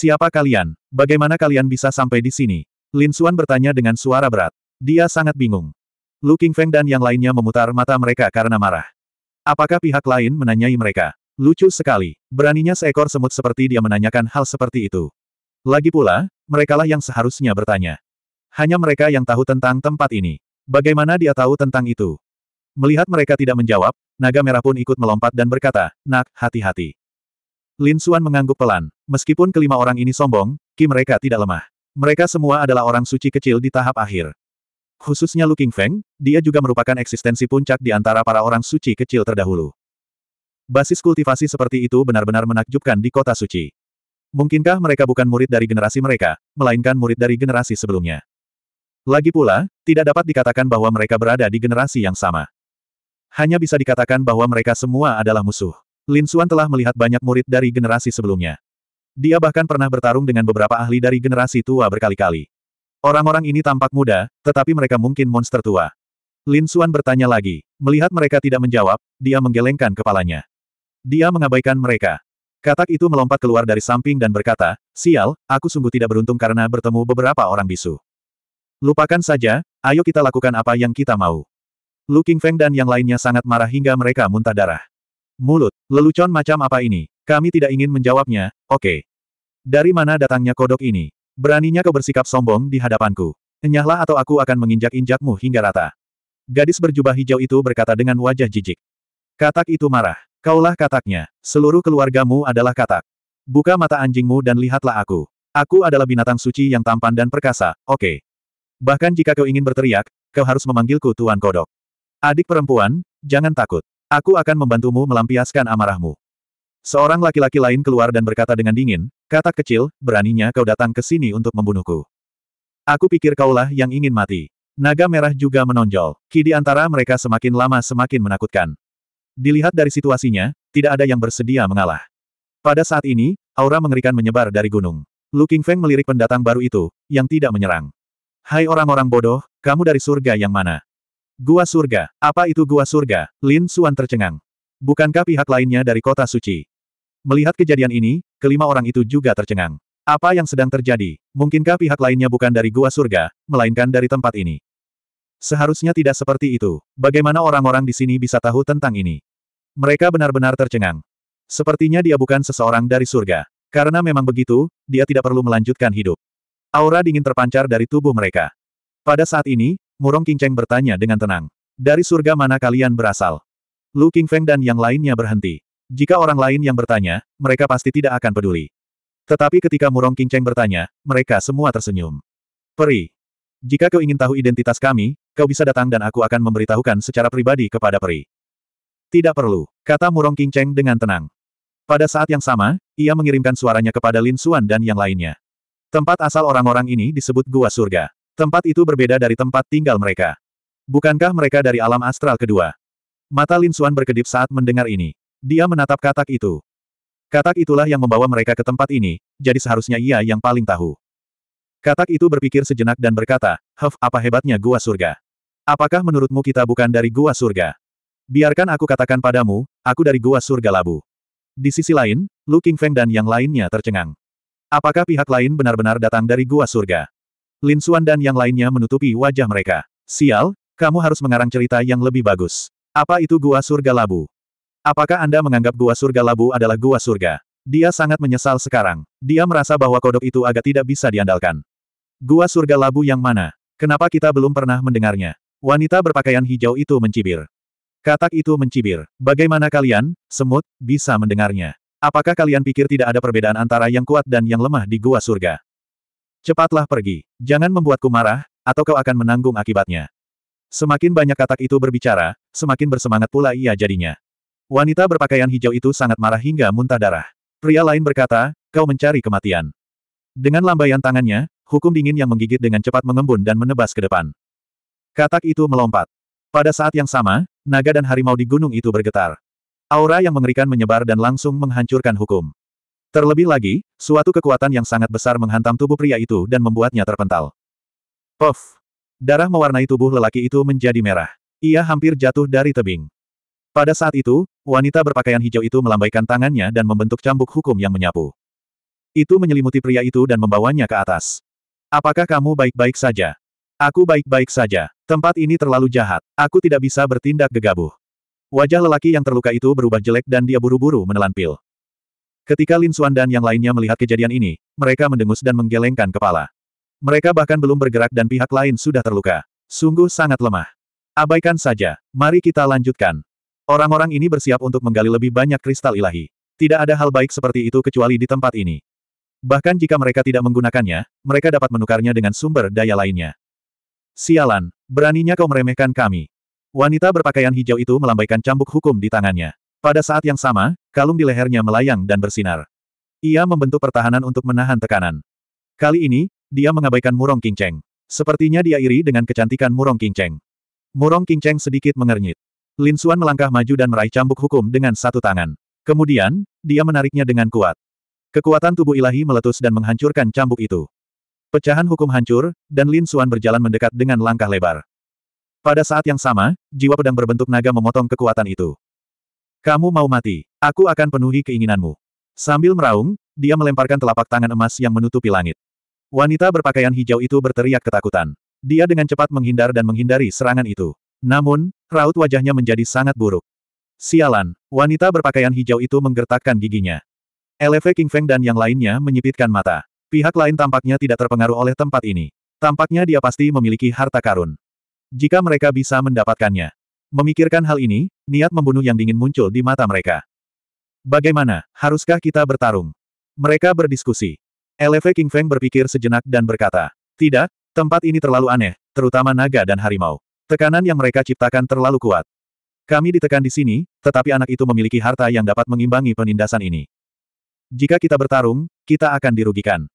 Siapa kalian? Bagaimana kalian bisa sampai di sini? Lin Suan bertanya dengan suara berat. Dia sangat bingung. Lu Feng dan yang lainnya memutar mata mereka karena marah. Apakah pihak lain menanyai mereka? Lucu sekali. Beraninya seekor semut seperti dia menanyakan hal seperti itu. Lagi pula, merekalah yang seharusnya bertanya. Hanya mereka yang tahu tentang tempat ini. Bagaimana dia tahu tentang itu? Melihat mereka tidak menjawab, naga merah pun ikut melompat dan berkata, Nak, hati-hati. Lin Suan mengangguk pelan. Meskipun kelima orang ini sombong, ki mereka tidak lemah. Mereka semua adalah orang suci kecil di tahap akhir. Khususnya Lu King Feng, dia juga merupakan eksistensi puncak di antara para orang suci kecil terdahulu. Basis kultivasi seperti itu benar-benar menakjubkan di kota suci. Mungkinkah mereka bukan murid dari generasi mereka, melainkan murid dari generasi sebelumnya. Lagi pula, tidak dapat dikatakan bahwa mereka berada di generasi yang sama. Hanya bisa dikatakan bahwa mereka semua adalah musuh. Lin Xuan telah melihat banyak murid dari generasi sebelumnya. Dia bahkan pernah bertarung dengan beberapa ahli dari generasi tua berkali-kali. Orang-orang ini tampak muda, tetapi mereka mungkin monster tua. Lin Xuan bertanya lagi. Melihat mereka tidak menjawab, dia menggelengkan kepalanya. Dia mengabaikan mereka. Katak itu melompat keluar dari samping dan berkata, Sial, aku sungguh tidak beruntung karena bertemu beberapa orang bisu. Lupakan saja, ayo kita lakukan apa yang kita mau. Lu Qingfeng dan yang lainnya sangat marah hingga mereka muntah darah. Mulut, lelucon macam apa ini? Kami tidak ingin menjawabnya, oke. Okay. Dari mana datangnya kodok ini? Beraninya kau bersikap sombong di hadapanku. Enyahlah atau aku akan menginjak-injakmu hingga rata. Gadis berjubah hijau itu berkata dengan wajah jijik. Katak itu marah. Kaulah kataknya. Seluruh keluargamu adalah katak. Buka mata anjingmu dan lihatlah aku. Aku adalah binatang suci yang tampan dan perkasa, oke. Okay. Bahkan jika kau ingin berteriak, kau harus memanggilku Tuan Kodok. Adik perempuan, jangan takut. Aku akan membantumu melampiaskan amarahmu. Seorang laki-laki lain keluar dan berkata dengan dingin, Kata kecil, beraninya kau datang ke sini untuk membunuhku. Aku pikir kaulah yang ingin mati. Naga merah juga menonjol. Ki di antara mereka semakin lama semakin menakutkan. Dilihat dari situasinya, tidak ada yang bersedia mengalah. Pada saat ini, aura mengerikan menyebar dari gunung. Lu King Feng melirik pendatang baru itu, yang tidak menyerang. Hai orang-orang bodoh, kamu dari surga yang mana? Gua surga, apa itu gua surga? Lin Suan tercengang. Bukankah pihak lainnya dari kota suci? Melihat kejadian ini, kelima orang itu juga tercengang. Apa yang sedang terjadi? Mungkinkah pihak lainnya bukan dari gua surga, melainkan dari tempat ini? Seharusnya tidak seperti itu. Bagaimana orang-orang di sini bisa tahu tentang ini? Mereka benar-benar tercengang. Sepertinya dia bukan seseorang dari surga. Karena memang begitu, dia tidak perlu melanjutkan hidup. Aura dingin terpancar dari tubuh mereka. Pada saat ini, Murong Qingcheng bertanya dengan tenang. Dari surga mana kalian berasal? Lu Qingfeng dan yang lainnya berhenti. Jika orang lain yang bertanya, mereka pasti tidak akan peduli. Tetapi ketika Murong Cheng bertanya, mereka semua tersenyum. Peri. Jika kau ingin tahu identitas kami, kau bisa datang dan aku akan memberitahukan secara pribadi kepada Peri. Tidak perlu, kata Murong Cheng dengan tenang. Pada saat yang sama, ia mengirimkan suaranya kepada Lin Xuan dan yang lainnya. Tempat asal orang-orang ini disebut Gua Surga. Tempat itu berbeda dari tempat tinggal mereka. Bukankah mereka dari alam astral kedua? Mata Lin Xuan berkedip saat mendengar ini. Dia menatap katak itu. Katak itulah yang membawa mereka ke tempat ini, jadi seharusnya ia yang paling tahu. Katak itu berpikir sejenak dan berkata, Huff, apa hebatnya gua surga? Apakah menurutmu kita bukan dari gua surga? Biarkan aku katakan padamu, aku dari gua surga labu. Di sisi lain, Lu feng dan yang lainnya tercengang. Apakah pihak lain benar-benar datang dari gua surga? Lin Xuan dan yang lainnya menutupi wajah mereka. Sial, kamu harus mengarang cerita yang lebih bagus. Apa itu gua surga labu? Apakah Anda menganggap gua surga labu adalah gua surga? Dia sangat menyesal sekarang. Dia merasa bahwa kodok itu agak tidak bisa diandalkan. Gua surga labu yang mana? Kenapa kita belum pernah mendengarnya? Wanita berpakaian hijau itu mencibir. Katak itu mencibir. Bagaimana kalian, semut, bisa mendengarnya? Apakah kalian pikir tidak ada perbedaan antara yang kuat dan yang lemah di gua surga? Cepatlah pergi. Jangan membuatku marah, atau kau akan menanggung akibatnya. Semakin banyak katak itu berbicara, semakin bersemangat pula ia jadinya. Wanita berpakaian hijau itu sangat marah hingga muntah darah. Pria lain berkata, kau mencari kematian. Dengan lambaian tangannya, hukum dingin yang menggigit dengan cepat mengembun dan menebas ke depan. Katak itu melompat. Pada saat yang sama, naga dan harimau di gunung itu bergetar. Aura yang mengerikan menyebar dan langsung menghancurkan hukum. Terlebih lagi, suatu kekuatan yang sangat besar menghantam tubuh pria itu dan membuatnya terpental. Puff! Darah mewarnai tubuh lelaki itu menjadi merah. Ia hampir jatuh dari tebing. Pada saat itu, wanita berpakaian hijau itu melambaikan tangannya dan membentuk cambuk hukum yang menyapu. Itu menyelimuti pria itu dan membawanya ke atas. Apakah kamu baik-baik saja? Aku baik-baik saja. Tempat ini terlalu jahat. Aku tidak bisa bertindak gegabah. Wajah lelaki yang terluka itu berubah jelek dan dia buru-buru menelan pil. Ketika Lin Suan dan yang lainnya melihat kejadian ini, mereka mendengus dan menggelengkan kepala. Mereka bahkan belum bergerak dan pihak lain sudah terluka. Sungguh sangat lemah. Abaikan saja. Mari kita lanjutkan. Orang-orang ini bersiap untuk menggali lebih banyak kristal ilahi. Tidak ada hal baik seperti itu kecuali di tempat ini. Bahkan jika mereka tidak menggunakannya, mereka dapat menukarnya dengan sumber daya lainnya. Sialan, beraninya kau meremehkan kami. Wanita berpakaian hijau itu melambaikan cambuk hukum di tangannya. Pada saat yang sama, kalung di lehernya melayang dan bersinar. Ia membentuk pertahanan untuk menahan tekanan. Kali ini, dia mengabaikan Murong Kinceng. Sepertinya dia iri dengan kecantikan Murong Kinceng. Murong Kinceng sedikit mengernyit. Lin Suan melangkah maju dan meraih cambuk hukum dengan satu tangan. Kemudian, dia menariknya dengan kuat. Kekuatan tubuh ilahi meletus dan menghancurkan cambuk itu. Pecahan hukum hancur, dan Lin Suan berjalan mendekat dengan langkah lebar. Pada saat yang sama, jiwa pedang berbentuk naga memotong kekuatan itu. Kamu mau mati, aku akan penuhi keinginanmu. Sambil meraung, dia melemparkan telapak tangan emas yang menutupi langit. Wanita berpakaian hijau itu berteriak ketakutan. Dia dengan cepat menghindar dan menghindari serangan itu. Namun, raut wajahnya menjadi sangat buruk. Sialan, wanita berpakaian hijau itu menggertakkan giginya. Lv King Feng dan yang lainnya menyipitkan mata. Pihak lain tampaknya tidak terpengaruh oleh tempat ini. Tampaknya dia pasti memiliki harta karun. Jika mereka bisa mendapatkannya. Memikirkan hal ini, niat membunuh yang dingin muncul di mata mereka. Bagaimana, haruskah kita bertarung? Mereka berdiskusi. Lv King Feng berpikir sejenak dan berkata, Tidak, tempat ini terlalu aneh, terutama naga dan harimau. Tekanan yang mereka ciptakan terlalu kuat. Kami ditekan di sini, tetapi anak itu memiliki harta yang dapat mengimbangi penindasan ini. Jika kita bertarung, kita akan dirugikan.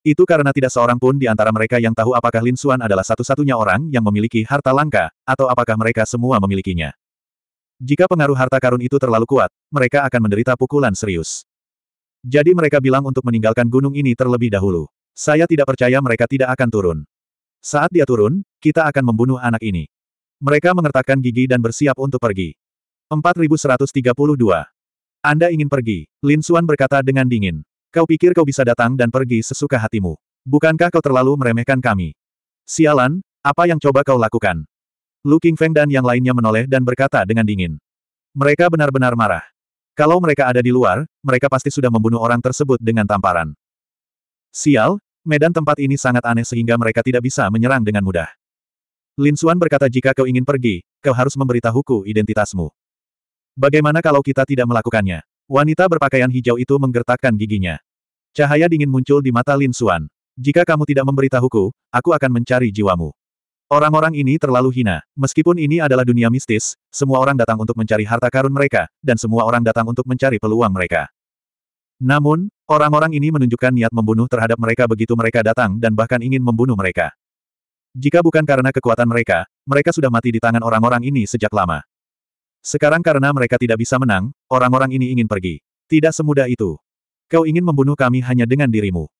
Itu karena tidak seorang pun di antara mereka yang tahu apakah Lin Suan adalah satu-satunya orang yang memiliki harta langka, atau apakah mereka semua memilikinya. Jika pengaruh harta karun itu terlalu kuat, mereka akan menderita pukulan serius. Jadi mereka bilang untuk meninggalkan gunung ini terlebih dahulu. Saya tidak percaya mereka tidak akan turun. Saat dia turun, kita akan membunuh anak ini. Mereka mengertakkan gigi dan bersiap untuk pergi. 4132. Anda ingin pergi, Lin Suan berkata dengan dingin. Kau pikir kau bisa datang dan pergi sesuka hatimu. Bukankah kau terlalu meremehkan kami? Sialan, apa yang coba kau lakukan? Lu King Feng dan yang lainnya menoleh dan berkata dengan dingin. Mereka benar-benar marah. Kalau mereka ada di luar, mereka pasti sudah membunuh orang tersebut dengan tamparan. Sial, Medan tempat ini sangat aneh sehingga mereka tidak bisa menyerang dengan mudah. Lin Xuan berkata jika kau ingin pergi, kau harus memberitahuku identitasmu. Bagaimana kalau kita tidak melakukannya? Wanita berpakaian hijau itu menggertakkan giginya. Cahaya dingin muncul di mata Lin Xuan. Jika kamu tidak memberitahuku, aku akan mencari jiwamu. Orang-orang ini terlalu hina. Meskipun ini adalah dunia mistis, semua orang datang untuk mencari harta karun mereka, dan semua orang datang untuk mencari peluang mereka. Namun, Orang-orang ini menunjukkan niat membunuh terhadap mereka begitu mereka datang dan bahkan ingin membunuh mereka. Jika bukan karena kekuatan mereka, mereka sudah mati di tangan orang-orang ini sejak lama. Sekarang karena mereka tidak bisa menang, orang-orang ini ingin pergi. Tidak semudah itu. Kau ingin membunuh kami hanya dengan dirimu.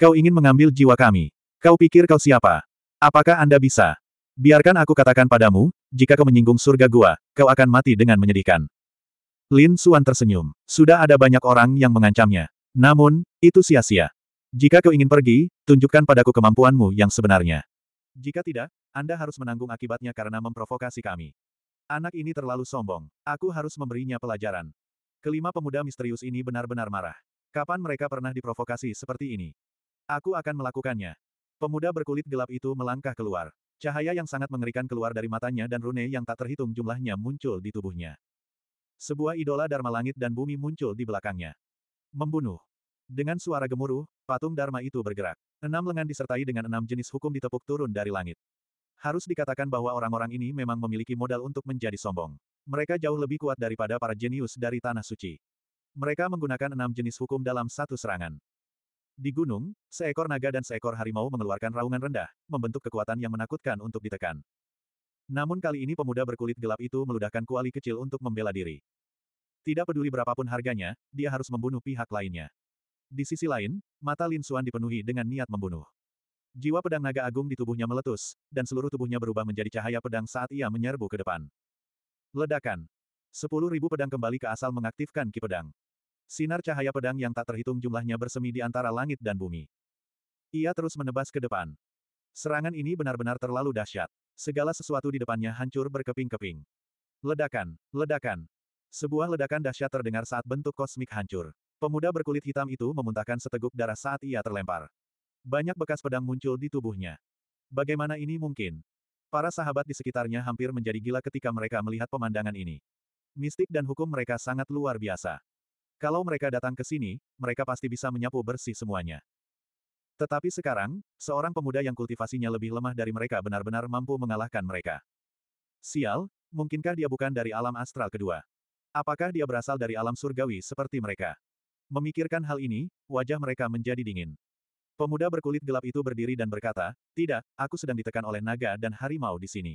Kau ingin mengambil jiwa kami. Kau pikir kau siapa? Apakah Anda bisa? Biarkan aku katakan padamu, jika kau menyinggung surga gua, kau akan mati dengan menyedihkan. Lin Suan tersenyum. Sudah ada banyak orang yang mengancamnya. Namun, itu sia-sia. Jika kau ingin pergi, tunjukkan padaku kemampuanmu yang sebenarnya. Jika tidak, Anda harus menanggung akibatnya karena memprovokasi kami. Anak ini terlalu sombong. Aku harus memberinya pelajaran. Kelima pemuda misterius ini benar-benar marah. Kapan mereka pernah diprovokasi seperti ini? Aku akan melakukannya. Pemuda berkulit gelap itu melangkah keluar. Cahaya yang sangat mengerikan keluar dari matanya dan rune yang tak terhitung jumlahnya muncul di tubuhnya. Sebuah idola Dharma langit dan bumi muncul di belakangnya. Membunuh. Dengan suara gemuruh, patung Dharma itu bergerak. Enam lengan disertai dengan enam jenis hukum ditepuk turun dari langit. Harus dikatakan bahwa orang-orang ini memang memiliki modal untuk menjadi sombong. Mereka jauh lebih kuat daripada para jenius dari Tanah Suci. Mereka menggunakan enam jenis hukum dalam satu serangan. Di gunung, seekor naga dan seekor harimau mengeluarkan raungan rendah, membentuk kekuatan yang menakutkan untuk ditekan. Namun kali ini pemuda berkulit gelap itu meludahkan kuali kecil untuk membela diri. Tidak peduli berapapun harganya, dia harus membunuh pihak lainnya. Di sisi lain, mata Lin Xuan dipenuhi dengan niat membunuh. Jiwa pedang naga agung di tubuhnya meletus, dan seluruh tubuhnya berubah menjadi cahaya pedang saat ia menyerbu ke depan. Ledakan. Sepuluh ribu pedang kembali ke asal mengaktifkan ki pedang. Sinar cahaya pedang yang tak terhitung jumlahnya bersemi di antara langit dan bumi. Ia terus menebas ke depan. Serangan ini benar-benar terlalu dahsyat. Segala sesuatu di depannya hancur berkeping-keping. Ledakan, ledakan. Sebuah ledakan dahsyat terdengar saat bentuk kosmik hancur. Pemuda berkulit hitam itu memuntahkan seteguk darah saat ia terlempar. Banyak bekas pedang muncul di tubuhnya. Bagaimana ini mungkin? Para sahabat di sekitarnya hampir menjadi gila ketika mereka melihat pemandangan ini. Mistik dan hukum mereka sangat luar biasa. Kalau mereka datang ke sini, mereka pasti bisa menyapu bersih semuanya. Tetapi sekarang, seorang pemuda yang kultivasinya lebih lemah dari mereka benar-benar mampu mengalahkan mereka. Sial, mungkinkah dia bukan dari alam astral kedua? Apakah dia berasal dari alam surgawi seperti mereka? Memikirkan hal ini, wajah mereka menjadi dingin. Pemuda berkulit gelap itu berdiri dan berkata, Tidak, aku sedang ditekan oleh naga dan harimau di sini.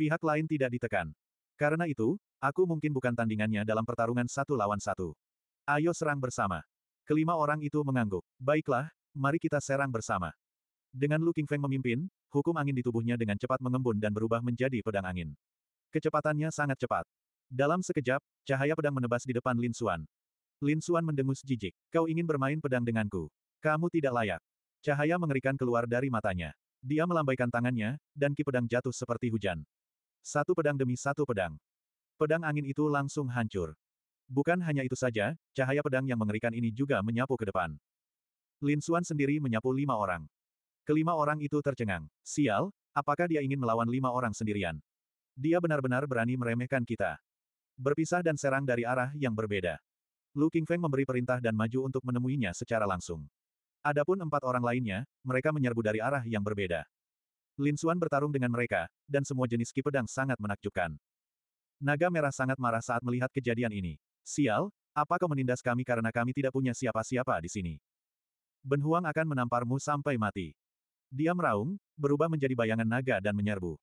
Pihak lain tidak ditekan. Karena itu, aku mungkin bukan tandingannya dalam pertarungan satu lawan satu. Ayo serang bersama. Kelima orang itu mengangguk. Baiklah, mari kita serang bersama. Dengan Lu Feng memimpin, hukum angin di tubuhnya dengan cepat mengembun dan berubah menjadi pedang angin. Kecepatannya sangat cepat. Dalam sekejap, cahaya pedang menebas di depan Lin Xuan. Lin Suan mendengus jijik. Kau ingin bermain pedang denganku. Kamu tidak layak. Cahaya mengerikan keluar dari matanya. Dia melambaikan tangannya, dan ki pedang jatuh seperti hujan. Satu pedang demi satu pedang. Pedang angin itu langsung hancur. Bukan hanya itu saja, cahaya pedang yang mengerikan ini juga menyapu ke depan. Lin Suan sendiri menyapu lima orang. Kelima orang itu tercengang. Sial, apakah dia ingin melawan lima orang sendirian? Dia benar-benar berani meremehkan kita. Berpisah dan serang dari arah yang berbeda. Lu Qingfeng memberi perintah dan maju untuk menemuinya secara langsung. Adapun empat orang lainnya, mereka menyerbu dari arah yang berbeda. Lin Xuan bertarung dengan mereka, dan semua jenis ki pedang sangat menakjubkan. Naga Merah sangat marah saat melihat kejadian ini. Sial, apa kau menindas kami karena kami tidak punya siapa-siapa di sini? Ben Huang akan menamparmu sampai mati. Dia meraung, berubah menjadi bayangan naga dan menyerbu.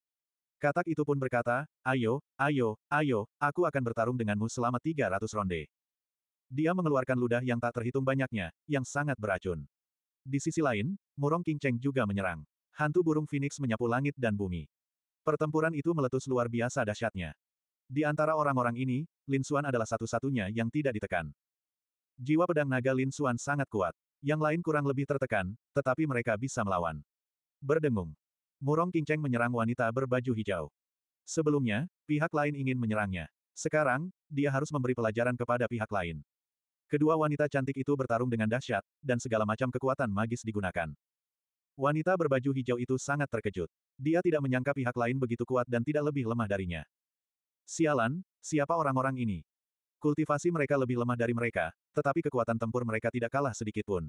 Katak itu pun berkata, ayo, ayo, ayo, aku akan bertarung denganmu selama 300 ronde. Dia mengeluarkan ludah yang tak terhitung banyaknya, yang sangat beracun. Di sisi lain, Murong King Cheng juga menyerang. Hantu burung Phoenix menyapu langit dan bumi. Pertempuran itu meletus luar biasa dahsyatnya. Di antara orang-orang ini, Lin Xuan adalah satu-satunya yang tidak ditekan. Jiwa pedang naga Lin Xuan sangat kuat. Yang lain kurang lebih tertekan, tetapi mereka bisa melawan. Berdengung. Murong King Cheng menyerang wanita berbaju hijau. Sebelumnya, pihak lain ingin menyerangnya. Sekarang, dia harus memberi pelajaran kepada pihak lain. Kedua wanita cantik itu bertarung dengan dahsyat, dan segala macam kekuatan magis digunakan. Wanita berbaju hijau itu sangat terkejut. Dia tidak menyangka pihak lain begitu kuat dan tidak lebih lemah darinya. Sialan, siapa orang-orang ini? Kultivasi mereka lebih lemah dari mereka, tetapi kekuatan tempur mereka tidak kalah sedikit pun.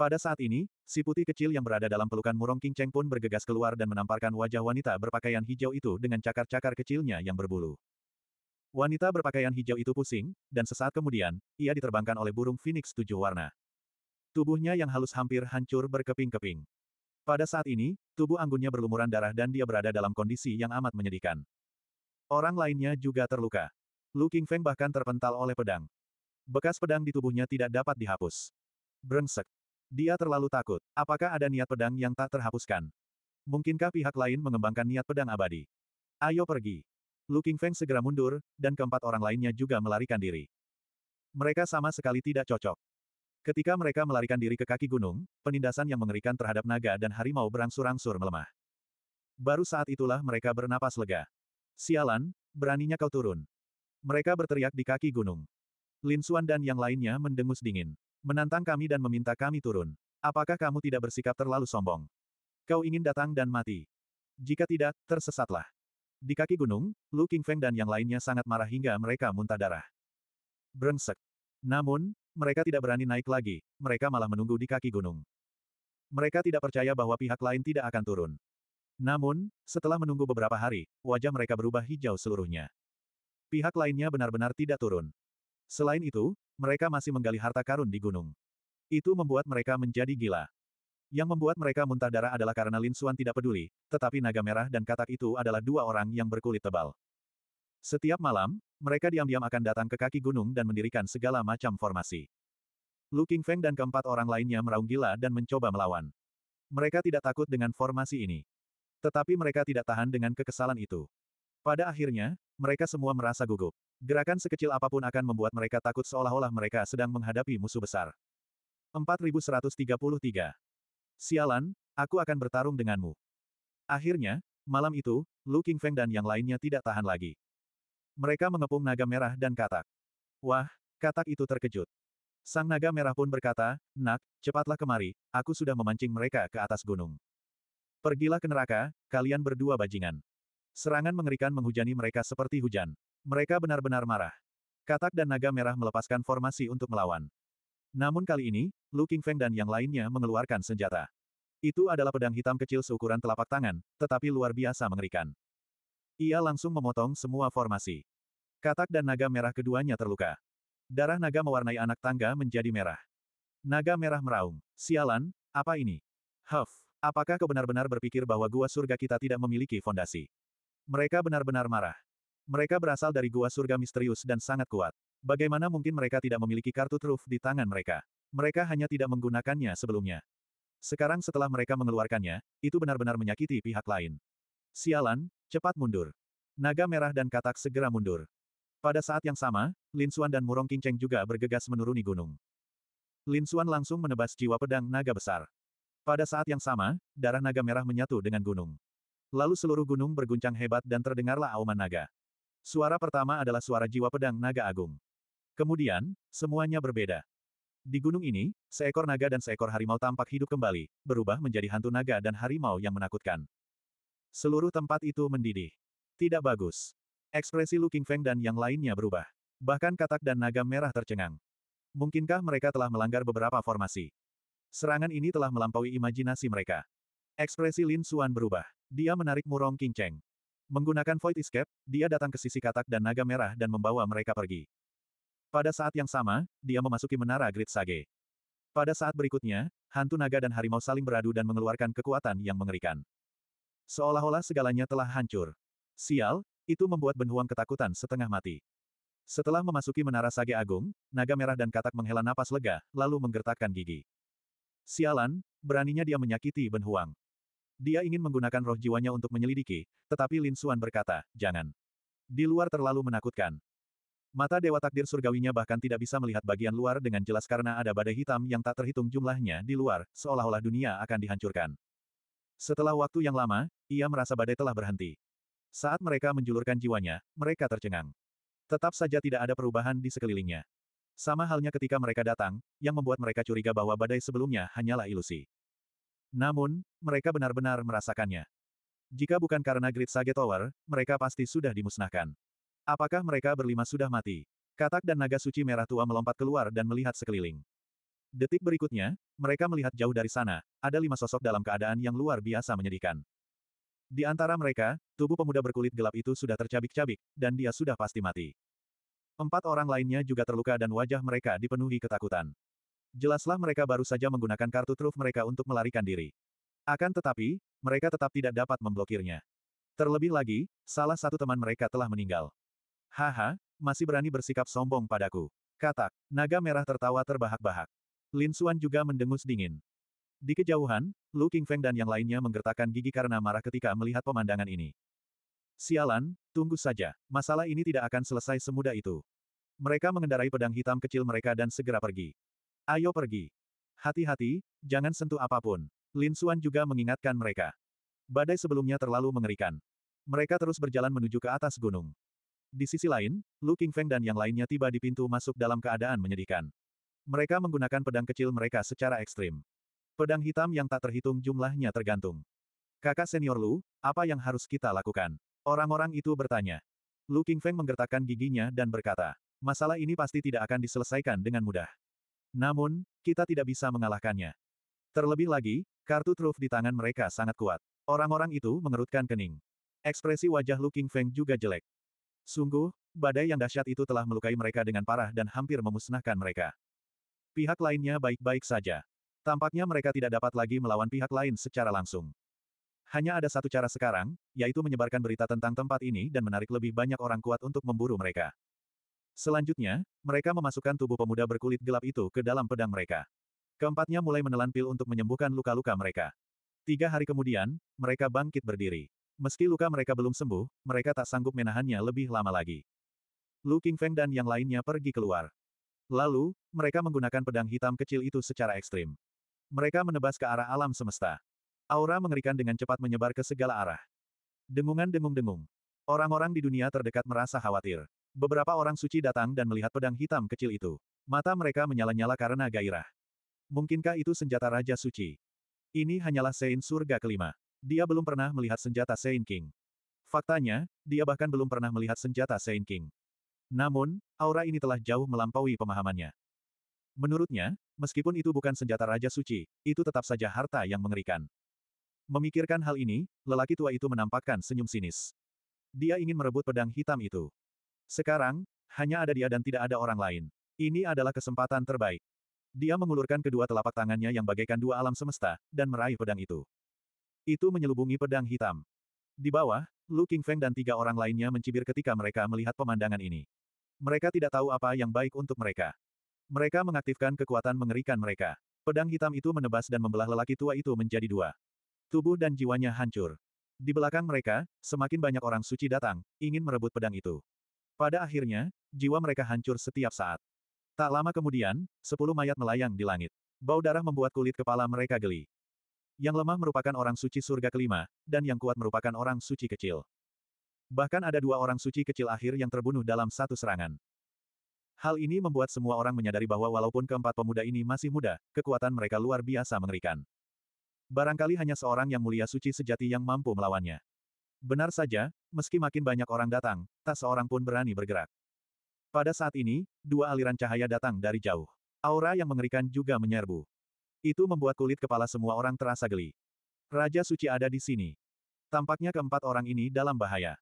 Pada saat ini, si putih kecil yang berada dalam pelukan Murong King Cheng pun bergegas keluar dan menamparkan wajah wanita berpakaian hijau itu dengan cakar-cakar kecilnya yang berbulu. Wanita berpakaian hijau itu pusing, dan sesaat kemudian, ia diterbangkan oleh burung phoenix tujuh warna. Tubuhnya yang halus hampir hancur berkeping-keping. Pada saat ini, tubuh anggunnya berlumuran darah dan dia berada dalam kondisi yang amat menyedihkan. Orang lainnya juga terluka. Lu Feng bahkan terpental oleh pedang. Bekas pedang di tubuhnya tidak dapat dihapus. Brengsek. Dia terlalu takut. Apakah ada niat pedang yang tak terhapuskan? Mungkinkah pihak lain mengembangkan niat pedang abadi? Ayo pergi. Lu Qingfeng segera mundur, dan keempat orang lainnya juga melarikan diri. Mereka sama sekali tidak cocok. Ketika mereka melarikan diri ke kaki gunung, penindasan yang mengerikan terhadap naga dan harimau berangsur-angsur melemah. Baru saat itulah mereka bernapas lega. Sialan, beraninya kau turun. Mereka berteriak di kaki gunung. Lin Suan dan yang lainnya mendengus dingin. Menantang kami dan meminta kami turun. Apakah kamu tidak bersikap terlalu sombong? Kau ingin datang dan mati. Jika tidak, tersesatlah. Di kaki gunung, Lu Qingfeng dan yang lainnya sangat marah hingga mereka muntah darah. Brengsek. Namun, mereka tidak berani naik lagi, mereka malah menunggu di kaki gunung. Mereka tidak percaya bahwa pihak lain tidak akan turun. Namun, setelah menunggu beberapa hari, wajah mereka berubah hijau seluruhnya. Pihak lainnya benar-benar tidak turun. Selain itu, mereka masih menggali harta karun di gunung. Itu membuat mereka menjadi gila. Yang membuat mereka muntah darah adalah karena Lin Suan tidak peduli, tetapi naga merah dan katak itu adalah dua orang yang berkulit tebal. Setiap malam, mereka diam-diam akan datang ke kaki gunung dan mendirikan segala macam formasi. Lu Feng dan keempat orang lainnya meraung gila dan mencoba melawan. Mereka tidak takut dengan formasi ini. Tetapi mereka tidak tahan dengan kekesalan itu. Pada akhirnya, mereka semua merasa gugup. Gerakan sekecil apapun akan membuat mereka takut seolah-olah mereka sedang menghadapi musuh besar. 4133 Sialan, aku akan bertarung denganmu. Akhirnya, malam itu, Lu Qingfeng dan yang lainnya tidak tahan lagi. Mereka mengepung naga merah dan katak. Wah, katak itu terkejut. Sang naga merah pun berkata, Nak, cepatlah kemari, aku sudah memancing mereka ke atas gunung. Pergilah ke neraka, kalian berdua bajingan. Serangan mengerikan menghujani mereka seperti hujan. Mereka benar-benar marah. Katak dan naga merah melepaskan formasi untuk melawan. Namun kali ini, Lu Qingfeng dan yang lainnya mengeluarkan senjata. Itu adalah pedang hitam kecil seukuran telapak tangan, tetapi luar biasa mengerikan. Ia langsung memotong semua formasi. Katak dan naga merah keduanya terluka. Darah naga mewarnai anak tangga menjadi merah. Naga merah meraung. Sialan, apa ini? Huff, apakah kau benar-benar berpikir bahwa gua surga kita tidak memiliki fondasi? Mereka benar-benar marah. Mereka berasal dari gua surga misterius dan sangat kuat. Bagaimana mungkin mereka tidak memiliki kartu truf di tangan mereka? Mereka hanya tidak menggunakannya sebelumnya. Sekarang setelah mereka mengeluarkannya, itu benar-benar menyakiti pihak lain. Sialan, cepat mundur. Naga Merah dan Katak segera mundur. Pada saat yang sama, Lin Xuan dan Murong Kinceng juga bergegas menuruni gunung. Lin Xuan langsung menebas jiwa pedang naga besar. Pada saat yang sama, darah naga merah menyatu dengan gunung. Lalu seluruh gunung berguncang hebat dan terdengarlah auman naga. Suara pertama adalah suara jiwa pedang naga agung. Kemudian, semuanya berbeda. Di gunung ini, seekor naga dan seekor harimau tampak hidup kembali, berubah menjadi hantu naga dan harimau yang menakutkan. Seluruh tempat itu mendidih. Tidak bagus. Ekspresi Lu Feng dan yang lainnya berubah. Bahkan katak dan naga merah tercengang. Mungkinkah mereka telah melanggar beberapa formasi? Serangan ini telah melampaui imajinasi mereka. Ekspresi Lin Xuan berubah. Dia menarik murong Qingcheng. Menggunakan Void Escape, dia datang ke sisi katak dan naga merah dan membawa mereka pergi. Pada saat yang sama, dia memasuki menara Great Sage. Pada saat berikutnya, hantu naga dan harimau saling beradu dan mengeluarkan kekuatan yang mengerikan. Seolah-olah segalanya telah hancur. Sial, itu membuat Benhuang ketakutan setengah mati. Setelah memasuki menara Sage Agung, naga merah dan katak menghela napas lega, lalu menggertakkan gigi. Sialan, beraninya dia menyakiti Benhuang. Dia ingin menggunakan roh jiwanya untuk menyelidiki, tetapi Lin Suan berkata, jangan. Di luar terlalu menakutkan. Mata Dewa Takdir Surgawinya bahkan tidak bisa melihat bagian luar dengan jelas karena ada badai hitam yang tak terhitung jumlahnya di luar, seolah-olah dunia akan dihancurkan. Setelah waktu yang lama, ia merasa badai telah berhenti. Saat mereka menjulurkan jiwanya, mereka tercengang. Tetap saja tidak ada perubahan di sekelilingnya. Sama halnya ketika mereka datang, yang membuat mereka curiga bahwa badai sebelumnya hanyalah ilusi. Namun, mereka benar-benar merasakannya. Jika bukan karena Great Sage Tower, mereka pasti sudah dimusnahkan. Apakah mereka berlima sudah mati? Katak dan naga suci merah tua melompat keluar dan melihat sekeliling. Detik berikutnya, mereka melihat jauh dari sana, ada lima sosok dalam keadaan yang luar biasa menyedihkan. Di antara mereka, tubuh pemuda berkulit gelap itu sudah tercabik-cabik, dan dia sudah pasti mati. Empat orang lainnya juga terluka dan wajah mereka dipenuhi ketakutan. Jelaslah mereka baru saja menggunakan kartu truf mereka untuk melarikan diri. Akan tetapi, mereka tetap tidak dapat memblokirnya. Terlebih lagi, salah satu teman mereka telah meninggal. Haha, masih berani bersikap sombong padaku. Katak, naga merah tertawa terbahak-bahak. Lin Xuan juga mendengus dingin. Di kejauhan, Lu King Feng dan yang lainnya menggertakkan gigi karena marah ketika melihat pemandangan ini. Sialan, tunggu saja, masalah ini tidak akan selesai semudah itu. Mereka mengendarai pedang hitam kecil mereka dan segera pergi. Ayo pergi. Hati-hati, jangan sentuh apapun. Lin Xuan juga mengingatkan mereka. Badai sebelumnya terlalu mengerikan. Mereka terus berjalan menuju ke atas gunung. Di sisi lain, Lu Qingfeng dan yang lainnya tiba di pintu masuk dalam keadaan menyedihkan. Mereka menggunakan pedang kecil mereka secara ekstrim. Pedang hitam yang tak terhitung jumlahnya tergantung. Kakak senior Lu, apa yang harus kita lakukan? Orang-orang itu bertanya. Lu Qingfeng menggertakkan giginya dan berkata, masalah ini pasti tidak akan diselesaikan dengan mudah. Namun, kita tidak bisa mengalahkannya. Terlebih lagi, kartu truf di tangan mereka sangat kuat. Orang-orang itu mengerutkan kening. Ekspresi wajah Lu Qingfeng juga jelek. Sungguh, badai yang dahsyat itu telah melukai mereka dengan parah dan hampir memusnahkan mereka. Pihak lainnya baik-baik saja. Tampaknya mereka tidak dapat lagi melawan pihak lain secara langsung. Hanya ada satu cara sekarang, yaitu menyebarkan berita tentang tempat ini dan menarik lebih banyak orang kuat untuk memburu mereka. Selanjutnya, mereka memasukkan tubuh pemuda berkulit gelap itu ke dalam pedang mereka. Keempatnya mulai menelan pil untuk menyembuhkan luka-luka mereka. Tiga hari kemudian, mereka bangkit berdiri. Meski luka mereka belum sembuh, mereka tak sanggup menahannya lebih lama lagi. Lu Qingfeng dan yang lainnya pergi keluar. Lalu, mereka menggunakan pedang hitam kecil itu secara ekstrim. Mereka menebas ke arah alam semesta. Aura mengerikan dengan cepat menyebar ke segala arah. Dengungan dengung-dengung. Orang-orang di dunia terdekat merasa khawatir. Beberapa orang suci datang dan melihat pedang hitam kecil itu. Mata mereka menyala-nyala karena gairah. Mungkinkah itu senjata Raja Suci? Ini hanyalah sein surga kelima. Dia belum pernah melihat senjata Saint King. Faktanya, dia bahkan belum pernah melihat senjata Saint King. Namun, aura ini telah jauh melampaui pemahamannya. Menurutnya, meskipun itu bukan senjata Raja Suci, itu tetap saja harta yang mengerikan. Memikirkan hal ini, lelaki tua itu menampakkan senyum sinis. Dia ingin merebut pedang hitam itu. Sekarang, hanya ada dia dan tidak ada orang lain. Ini adalah kesempatan terbaik. Dia mengulurkan kedua telapak tangannya yang bagaikan dua alam semesta, dan meraih pedang itu. Itu menyelubungi pedang hitam. Di bawah, Lu Qingfeng dan tiga orang lainnya mencibir ketika mereka melihat pemandangan ini. Mereka tidak tahu apa yang baik untuk mereka. Mereka mengaktifkan kekuatan mengerikan mereka. Pedang hitam itu menebas dan membelah lelaki tua itu menjadi dua. Tubuh dan jiwanya hancur. Di belakang mereka, semakin banyak orang suci datang, ingin merebut pedang itu. Pada akhirnya, jiwa mereka hancur setiap saat. Tak lama kemudian, sepuluh mayat melayang di langit. Bau darah membuat kulit kepala mereka geli. Yang lemah merupakan orang suci surga kelima, dan yang kuat merupakan orang suci kecil. Bahkan ada dua orang suci kecil akhir yang terbunuh dalam satu serangan. Hal ini membuat semua orang menyadari bahwa walaupun keempat pemuda ini masih muda, kekuatan mereka luar biasa mengerikan. Barangkali hanya seorang yang mulia suci sejati yang mampu melawannya. Benar saja, meski makin banyak orang datang, tak seorang pun berani bergerak. Pada saat ini, dua aliran cahaya datang dari jauh. Aura yang mengerikan juga menyerbu. Itu membuat kulit kepala semua orang terasa geli. Raja suci ada di sini. Tampaknya keempat orang ini dalam bahaya.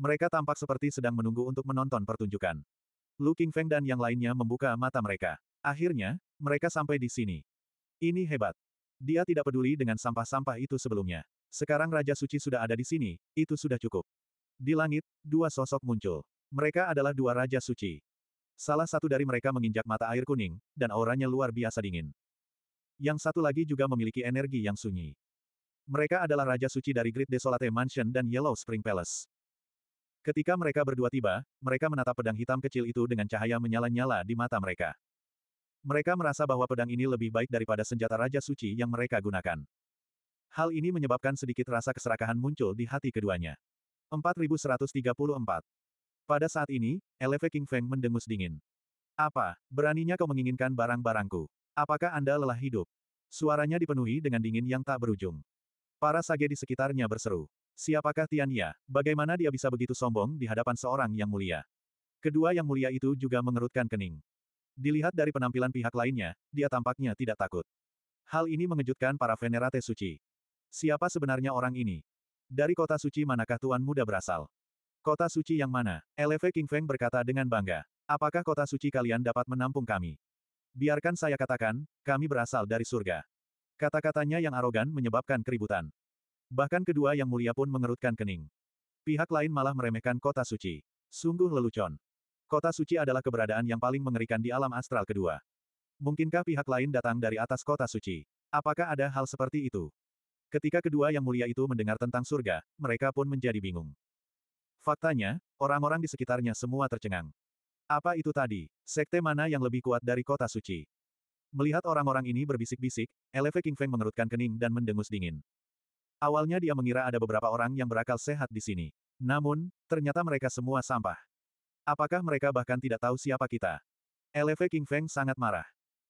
Mereka tampak seperti sedang menunggu untuk menonton pertunjukan. Lu Feng dan yang lainnya membuka mata mereka. Akhirnya, mereka sampai di sini. Ini hebat. Dia tidak peduli dengan sampah-sampah itu sebelumnya. Sekarang Raja Suci sudah ada di sini, itu sudah cukup. Di langit, dua sosok muncul. Mereka adalah dua Raja Suci. Salah satu dari mereka menginjak mata air kuning, dan auranya luar biasa dingin. Yang satu lagi juga memiliki energi yang sunyi. Mereka adalah Raja Suci dari Great Desolate Mansion dan Yellow Spring Palace. Ketika mereka berdua tiba, mereka menatap pedang hitam kecil itu dengan cahaya menyala-nyala di mata mereka. Mereka merasa bahwa pedang ini lebih baik daripada senjata Raja Suci yang mereka gunakan. Hal ini menyebabkan sedikit rasa keserakahan muncul di hati keduanya. 4134. Pada saat ini, Eleve King Feng mendengus dingin. Apa, beraninya kau menginginkan barang-barangku? Apakah Anda lelah hidup? Suaranya dipenuhi dengan dingin yang tak berujung. Para sage di sekitarnya berseru. Siapakah Tiania? Bagaimana dia bisa begitu sombong di hadapan seorang yang mulia? Kedua yang mulia itu juga mengerutkan kening. Dilihat dari penampilan pihak lainnya, dia tampaknya tidak takut. Hal ini mengejutkan para venerate suci. Siapa sebenarnya orang ini? Dari kota suci manakah Tuan Muda berasal? Kota suci yang mana? Eleve King Feng berkata dengan bangga. Apakah kota suci kalian dapat menampung kami? Biarkan saya katakan, kami berasal dari surga. Kata-katanya yang arogan menyebabkan keributan. Bahkan kedua yang mulia pun mengerutkan kening. Pihak lain malah meremehkan kota suci. Sungguh lelucon. Kota suci adalah keberadaan yang paling mengerikan di alam astral kedua. Mungkinkah pihak lain datang dari atas kota suci? Apakah ada hal seperti itu? Ketika kedua yang mulia itu mendengar tentang surga, mereka pun menjadi bingung. Faktanya, orang-orang di sekitarnya semua tercengang. Apa itu tadi? Sekte mana yang lebih kuat dari kota suci? Melihat orang-orang ini berbisik-bisik, Eleve King Feng mengerutkan kening dan mendengus dingin. Awalnya dia mengira ada beberapa orang yang berakal sehat di sini. Namun, ternyata mereka semua sampah. Apakah mereka bahkan tidak tahu siapa kita? Eleve King Feng sangat marah.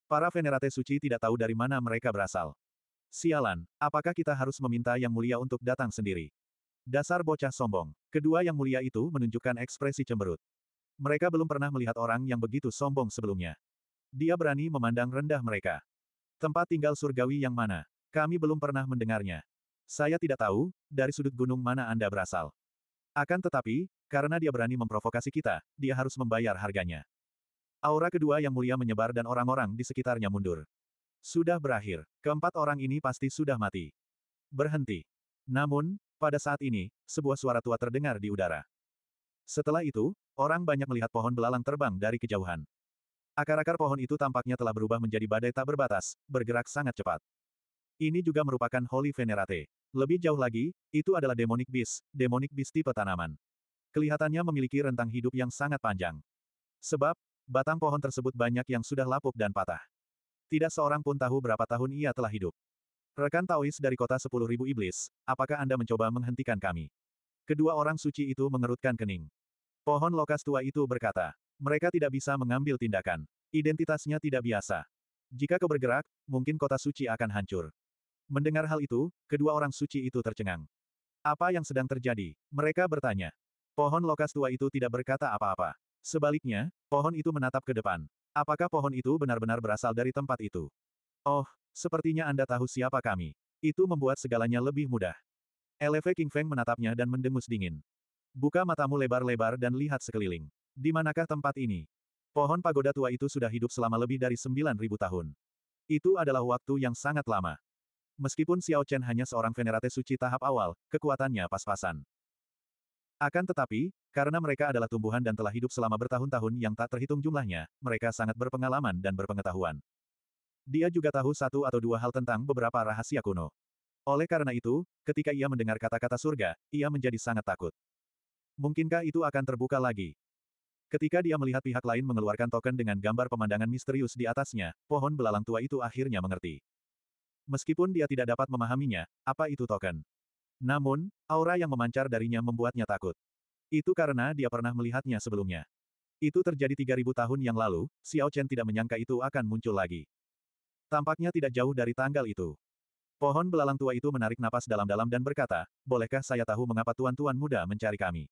Para venerate suci tidak tahu dari mana mereka berasal. Sialan, apakah kita harus meminta yang mulia untuk datang sendiri? Dasar bocah sombong. Kedua yang mulia itu menunjukkan ekspresi cemberut. Mereka belum pernah melihat orang yang begitu sombong sebelumnya. Dia berani memandang rendah mereka. Tempat tinggal surgawi yang mana? Kami belum pernah mendengarnya. Saya tidak tahu, dari sudut gunung mana Anda berasal. Akan tetapi, karena dia berani memprovokasi kita, dia harus membayar harganya. Aura kedua yang mulia menyebar dan orang-orang di sekitarnya mundur. Sudah berakhir. Keempat orang ini pasti sudah mati. Berhenti. Namun, pada saat ini, sebuah suara tua terdengar di udara. Setelah itu, orang banyak melihat pohon belalang terbang dari kejauhan. Akar-akar pohon itu tampaknya telah berubah menjadi badai tak berbatas, bergerak sangat cepat. Ini juga merupakan Holy Venerate. Lebih jauh lagi, itu adalah demonic beast, demonic beast tipe tanaman. Kelihatannya memiliki rentang hidup yang sangat panjang. Sebab, batang pohon tersebut banyak yang sudah lapuk dan patah. Tidak seorang pun tahu berapa tahun ia telah hidup. Rekan Taois dari kota 10.000 iblis, apakah Anda mencoba menghentikan kami? Kedua orang suci itu mengerutkan kening. Pohon lokas tua itu berkata, mereka tidak bisa mengambil tindakan. Identitasnya tidak biasa. Jika kau bergerak, mungkin kota suci akan hancur. Mendengar hal itu, kedua orang suci itu tercengang. Apa yang sedang terjadi? Mereka bertanya. Pohon lokas tua itu tidak berkata apa-apa. Sebaliknya, pohon itu menatap ke depan. Apakah pohon itu benar-benar berasal dari tempat itu? Oh, sepertinya Anda tahu siapa kami. Itu membuat segalanya lebih mudah. Eleve King Feng menatapnya dan mendengus dingin. Buka matamu lebar-lebar dan lihat sekeliling. Di manakah tempat ini? Pohon pagoda tua itu sudah hidup selama lebih dari 9.000 tahun. Itu adalah waktu yang sangat lama. Meskipun Xiao Chen hanya seorang venerate suci tahap awal, kekuatannya pas-pasan. Akan tetapi, karena mereka adalah tumbuhan dan telah hidup selama bertahun-tahun yang tak terhitung jumlahnya, mereka sangat berpengalaman dan berpengetahuan. Dia juga tahu satu atau dua hal tentang beberapa rahasia kuno. Oleh karena itu, ketika ia mendengar kata-kata surga, ia menjadi sangat takut. Mungkinkah itu akan terbuka lagi? Ketika dia melihat pihak lain mengeluarkan token dengan gambar pemandangan misterius di atasnya, pohon belalang tua itu akhirnya mengerti. Meskipun dia tidak dapat memahaminya, apa itu token. Namun, aura yang memancar darinya membuatnya takut. Itu karena dia pernah melihatnya sebelumnya. Itu terjadi 3000 tahun yang lalu, Xiao Chen tidak menyangka itu akan muncul lagi. Tampaknya tidak jauh dari tanggal itu. Pohon belalang tua itu menarik napas dalam-dalam dan berkata, bolehkah saya tahu mengapa tuan-tuan muda mencari kami?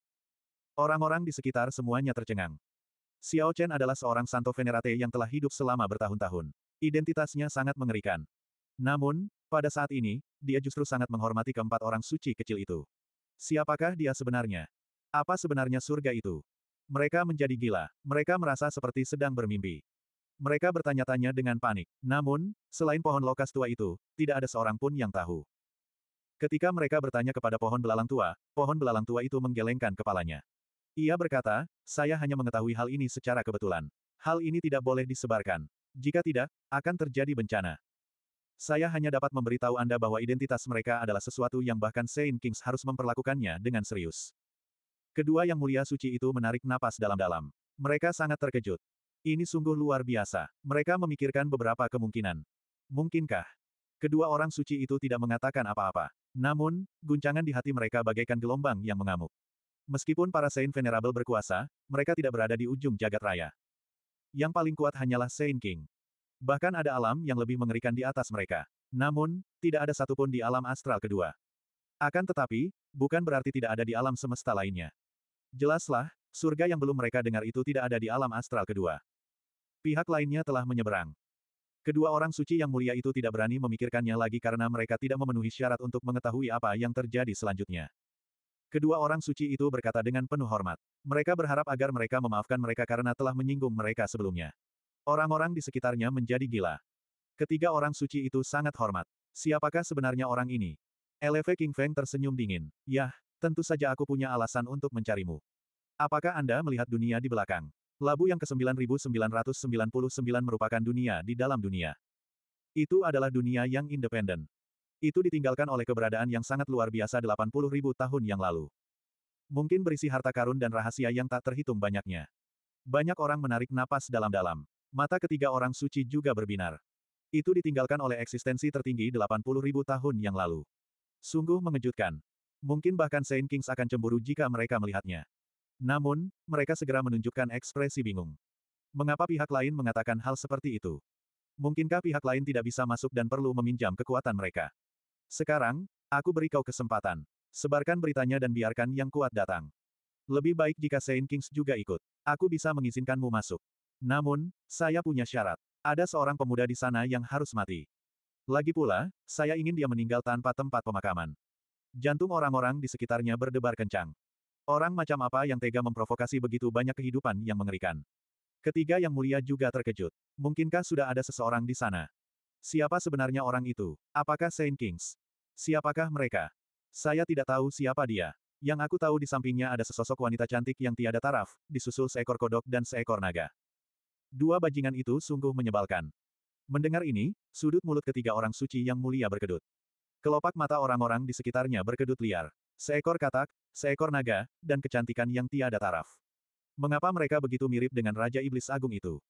Orang-orang di sekitar semuanya tercengang. Xiao Chen adalah seorang Santo Venerate yang telah hidup selama bertahun-tahun. Identitasnya sangat mengerikan. Namun, pada saat ini, dia justru sangat menghormati keempat orang suci kecil itu. Siapakah dia sebenarnya? Apa sebenarnya surga itu? Mereka menjadi gila. Mereka merasa seperti sedang bermimpi. Mereka bertanya-tanya dengan panik. Namun, selain pohon lokas tua itu, tidak ada seorang pun yang tahu. Ketika mereka bertanya kepada pohon belalang tua, pohon belalang tua itu menggelengkan kepalanya. Ia berkata, saya hanya mengetahui hal ini secara kebetulan. Hal ini tidak boleh disebarkan. Jika tidak, akan terjadi bencana. Saya hanya dapat memberitahu Anda bahwa identitas mereka adalah sesuatu yang bahkan Saint Kings harus memperlakukannya dengan serius. Kedua yang mulia suci itu menarik napas dalam-dalam. Mereka sangat terkejut. Ini sungguh luar biasa. Mereka memikirkan beberapa kemungkinan. Mungkinkah? Kedua orang suci itu tidak mengatakan apa-apa. Namun, guncangan di hati mereka bagaikan gelombang yang mengamuk. Meskipun para Saint Venerable berkuasa, mereka tidak berada di ujung jagat raya. Yang paling kuat hanyalah Saint King. Bahkan ada alam yang lebih mengerikan di atas mereka. Namun, tidak ada satupun di alam astral kedua. Akan tetapi, bukan berarti tidak ada di alam semesta lainnya. Jelaslah, surga yang belum mereka dengar itu tidak ada di alam astral kedua. Pihak lainnya telah menyeberang. Kedua orang suci yang mulia itu tidak berani memikirkannya lagi karena mereka tidak memenuhi syarat untuk mengetahui apa yang terjadi selanjutnya. Kedua orang suci itu berkata dengan penuh hormat. Mereka berharap agar mereka memaafkan mereka karena telah menyinggung mereka sebelumnya. Orang-orang di sekitarnya menjadi gila. Ketiga orang suci itu sangat hormat. Siapakah sebenarnya orang ini? Eleve King Feng tersenyum dingin. Yah, tentu saja aku punya alasan untuk mencarimu. Apakah Anda melihat dunia di belakang? Labu yang ke-9999 merupakan dunia di dalam dunia. Itu adalah dunia yang independen. Itu ditinggalkan oleh keberadaan yang sangat luar biasa 80.000 tahun yang lalu. Mungkin berisi harta karun dan rahasia yang tak terhitung banyaknya. Banyak orang menarik napas dalam-dalam. Mata ketiga orang suci juga berbinar. Itu ditinggalkan oleh eksistensi tertinggi 80.000 tahun yang lalu. Sungguh mengejutkan. Mungkin bahkan Saint Kings akan cemburu jika mereka melihatnya. Namun, mereka segera menunjukkan ekspresi bingung. Mengapa pihak lain mengatakan hal seperti itu? Mungkinkah pihak lain tidak bisa masuk dan perlu meminjam kekuatan mereka? Sekarang, aku beri kau kesempatan. Sebarkan beritanya dan biarkan yang kuat datang. Lebih baik jika Saint Kings juga ikut. Aku bisa mengizinkanmu masuk. Namun, saya punya syarat. Ada seorang pemuda di sana yang harus mati. Lagi pula, saya ingin dia meninggal tanpa tempat pemakaman. Jantung orang-orang di sekitarnya berdebar kencang. Orang macam apa yang tega memprovokasi begitu banyak kehidupan yang mengerikan? Ketiga yang mulia juga terkejut. Mungkinkah sudah ada seseorang di sana? Siapa sebenarnya orang itu? Apakah Saint Kings? Siapakah mereka? Saya tidak tahu siapa dia. Yang aku tahu di sampingnya ada sesosok wanita cantik yang tiada taraf, disusul seekor kodok dan seekor naga. Dua bajingan itu sungguh menyebalkan. Mendengar ini, sudut mulut ketiga orang suci yang mulia berkedut. Kelopak mata orang-orang di sekitarnya berkedut liar. Seekor katak, seekor naga, dan kecantikan yang tiada taraf. Mengapa mereka begitu mirip dengan Raja Iblis Agung itu?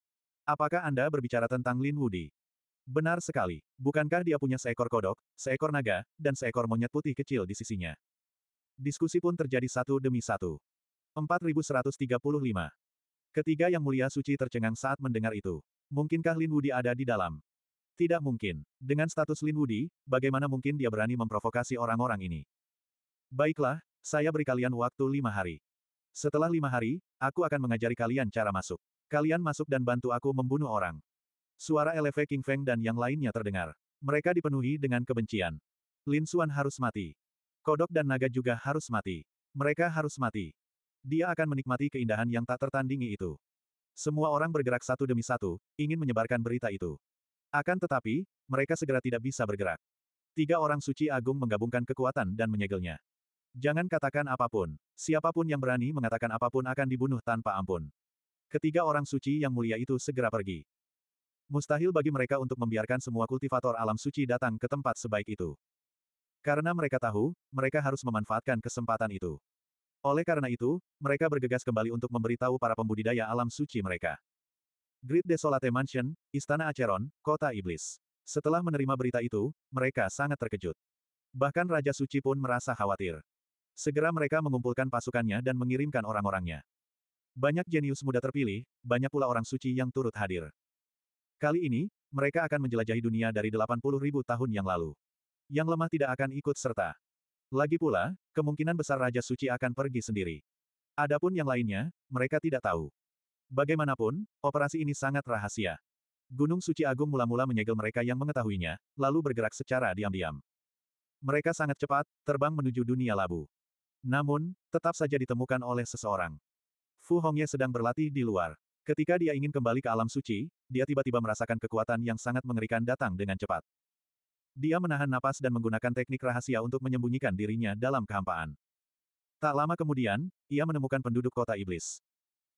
Apakah Anda berbicara tentang Lin Wudi? Benar sekali. Bukankah dia punya seekor kodok, seekor naga, dan seekor monyet putih kecil di sisinya? Diskusi pun terjadi satu demi satu. 4135. Ketiga Yang Mulia Suci tercengang saat mendengar itu. Mungkinkah Lin Wudi ada di dalam? Tidak mungkin. Dengan status Lin Wudi, bagaimana mungkin dia berani memprovokasi orang-orang ini? Baiklah, saya beri kalian waktu lima hari. Setelah lima hari, aku akan mengajari kalian cara masuk. Kalian masuk dan bantu aku membunuh orang. Suara LV King Feng dan yang lainnya terdengar. Mereka dipenuhi dengan kebencian. Lin Xuan harus mati. Kodok dan naga juga harus mati. Mereka harus mati. Dia akan menikmati keindahan yang tak tertandingi itu. Semua orang bergerak satu demi satu, ingin menyebarkan berita itu. Akan tetapi, mereka segera tidak bisa bergerak. Tiga orang suci agung menggabungkan kekuatan dan menyegelnya. Jangan katakan apapun. Siapapun yang berani mengatakan apapun akan dibunuh tanpa ampun. Ketiga orang suci yang mulia itu segera pergi. Mustahil bagi mereka untuk membiarkan semua kultivator alam suci datang ke tempat sebaik itu. Karena mereka tahu, mereka harus memanfaatkan kesempatan itu. Oleh karena itu, mereka bergegas kembali untuk memberitahu para pembudidaya alam suci mereka. Great Desolate Mansion, Istana Acheron, Kota Iblis. Setelah menerima berita itu, mereka sangat terkejut. Bahkan Raja Suci pun merasa khawatir. Segera mereka mengumpulkan pasukannya dan mengirimkan orang-orangnya. Banyak jenius muda terpilih, banyak pula orang suci yang turut hadir. Kali ini, mereka akan menjelajahi dunia dari 80 ribu tahun yang lalu. Yang lemah tidak akan ikut serta. Lagi pula, kemungkinan besar Raja Suci akan pergi sendiri. Adapun yang lainnya, mereka tidak tahu. Bagaimanapun, operasi ini sangat rahasia. Gunung Suci Agung mula-mula menyegel mereka yang mengetahuinya, lalu bergerak secara diam-diam. Mereka sangat cepat, terbang menuju dunia labu. Namun, tetap saja ditemukan oleh seseorang. Fu Hongye sedang berlatih di luar. Ketika dia ingin kembali ke alam suci, dia tiba-tiba merasakan kekuatan yang sangat mengerikan datang dengan cepat. Dia menahan napas dan menggunakan teknik rahasia untuk menyembunyikan dirinya dalam kehampaan. Tak lama kemudian, ia menemukan penduduk kota iblis.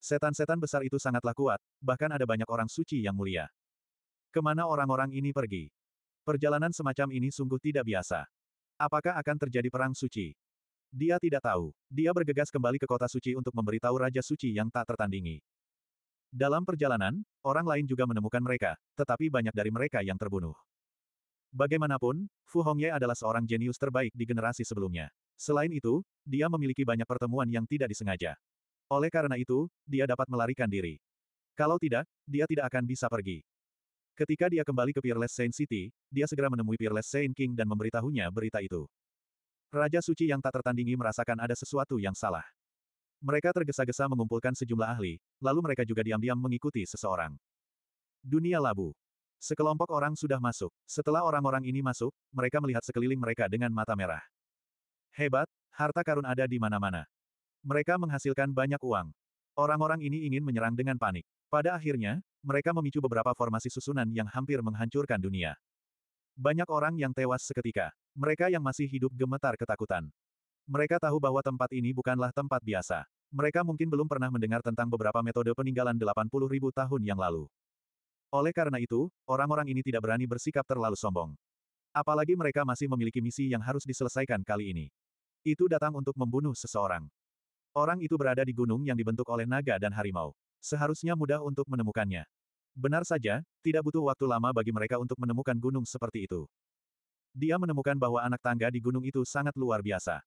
Setan-setan besar itu sangatlah kuat, bahkan ada banyak orang suci yang mulia. Kemana orang-orang ini pergi? Perjalanan semacam ini sungguh tidak biasa. Apakah akan terjadi perang suci? Dia tidak tahu. Dia bergegas kembali ke kota suci untuk memberitahu Raja Suci yang tak tertandingi. Dalam perjalanan, orang lain juga menemukan mereka, tetapi banyak dari mereka yang terbunuh. Bagaimanapun, Fu Hongye adalah seorang jenius terbaik di generasi sebelumnya. Selain itu, dia memiliki banyak pertemuan yang tidak disengaja. Oleh karena itu, dia dapat melarikan diri. Kalau tidak, dia tidak akan bisa pergi. Ketika dia kembali ke Peerless Saint City, dia segera menemui Peerless Saint King dan memberitahunya berita itu. Raja suci yang tak tertandingi merasakan ada sesuatu yang salah. Mereka tergesa-gesa mengumpulkan sejumlah ahli, lalu mereka juga diam-diam mengikuti seseorang. Dunia labu. Sekelompok orang sudah masuk. Setelah orang-orang ini masuk, mereka melihat sekeliling mereka dengan mata merah. Hebat, harta karun ada di mana-mana. Mereka menghasilkan banyak uang. Orang-orang ini ingin menyerang dengan panik. Pada akhirnya, mereka memicu beberapa formasi susunan yang hampir menghancurkan dunia. Banyak orang yang tewas seketika. Mereka yang masih hidup gemetar ketakutan. Mereka tahu bahwa tempat ini bukanlah tempat biasa. Mereka mungkin belum pernah mendengar tentang beberapa metode peninggalan 80 ribu tahun yang lalu. Oleh karena itu, orang-orang ini tidak berani bersikap terlalu sombong. Apalagi mereka masih memiliki misi yang harus diselesaikan kali ini. Itu datang untuk membunuh seseorang. Orang itu berada di gunung yang dibentuk oleh naga dan harimau. Seharusnya mudah untuk menemukannya. Benar saja, tidak butuh waktu lama bagi mereka untuk menemukan gunung seperti itu. Dia menemukan bahwa anak tangga di gunung itu sangat luar biasa.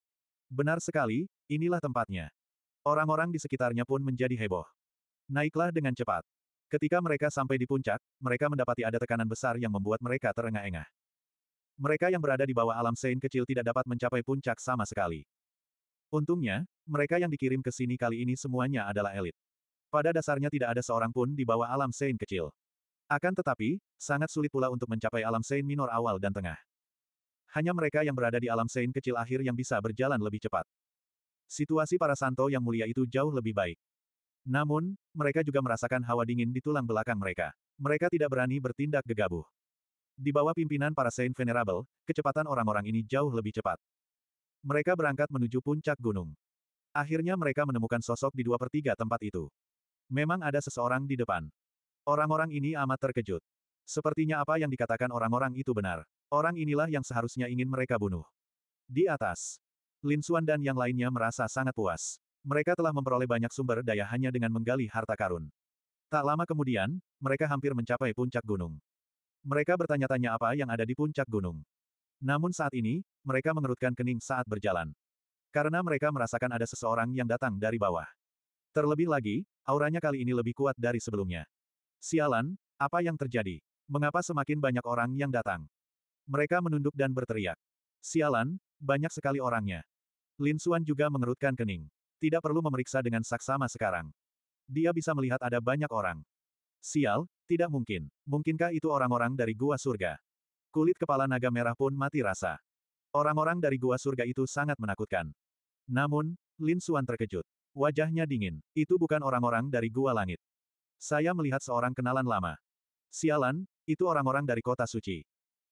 Benar sekali, inilah tempatnya. Orang-orang di sekitarnya pun menjadi heboh. Naiklah dengan cepat. Ketika mereka sampai di puncak, mereka mendapati ada tekanan besar yang membuat mereka terengah-engah. Mereka yang berada di bawah alam sein kecil tidak dapat mencapai puncak sama sekali. Untungnya, mereka yang dikirim ke sini kali ini semuanya adalah elit. Pada dasarnya tidak ada seorang pun di bawah alam Sein kecil. Akan tetapi, sangat sulit pula untuk mencapai alam Sein minor awal dan tengah. Hanya mereka yang berada di alam Sein kecil akhir yang bisa berjalan lebih cepat. Situasi para santo yang mulia itu jauh lebih baik. Namun, mereka juga merasakan hawa dingin di tulang belakang mereka. Mereka tidak berani bertindak gegabah. Di bawah pimpinan para Saint Venerable, kecepatan orang-orang ini jauh lebih cepat. Mereka berangkat menuju puncak gunung. Akhirnya mereka menemukan sosok di dua per tiga tempat itu. Memang ada seseorang di depan. Orang-orang ini amat terkejut. Sepertinya apa yang dikatakan orang-orang itu benar. Orang inilah yang seharusnya ingin mereka bunuh. Di atas, Lin Xuan dan yang lainnya merasa sangat puas. Mereka telah memperoleh banyak sumber daya hanya dengan menggali harta karun. Tak lama kemudian, mereka hampir mencapai puncak gunung. Mereka bertanya-tanya apa yang ada di puncak gunung. Namun saat ini, mereka mengerutkan kening saat berjalan. Karena mereka merasakan ada seseorang yang datang dari bawah. Terlebih lagi, auranya kali ini lebih kuat dari sebelumnya. Sialan, apa yang terjadi? Mengapa semakin banyak orang yang datang? Mereka menunduk dan berteriak. Sialan, banyak sekali orangnya. Lin Xuan juga mengerutkan kening. Tidak perlu memeriksa dengan saksama sekarang. Dia bisa melihat ada banyak orang. Sial, tidak mungkin. Mungkinkah itu orang-orang dari gua surga? Kulit kepala naga merah pun mati rasa. Orang-orang dari gua surga itu sangat menakutkan. Namun, Lin Xuan terkejut. Wajahnya dingin. Itu bukan orang-orang dari Gua Langit. Saya melihat seorang kenalan lama. Sialan, itu orang-orang dari kota suci.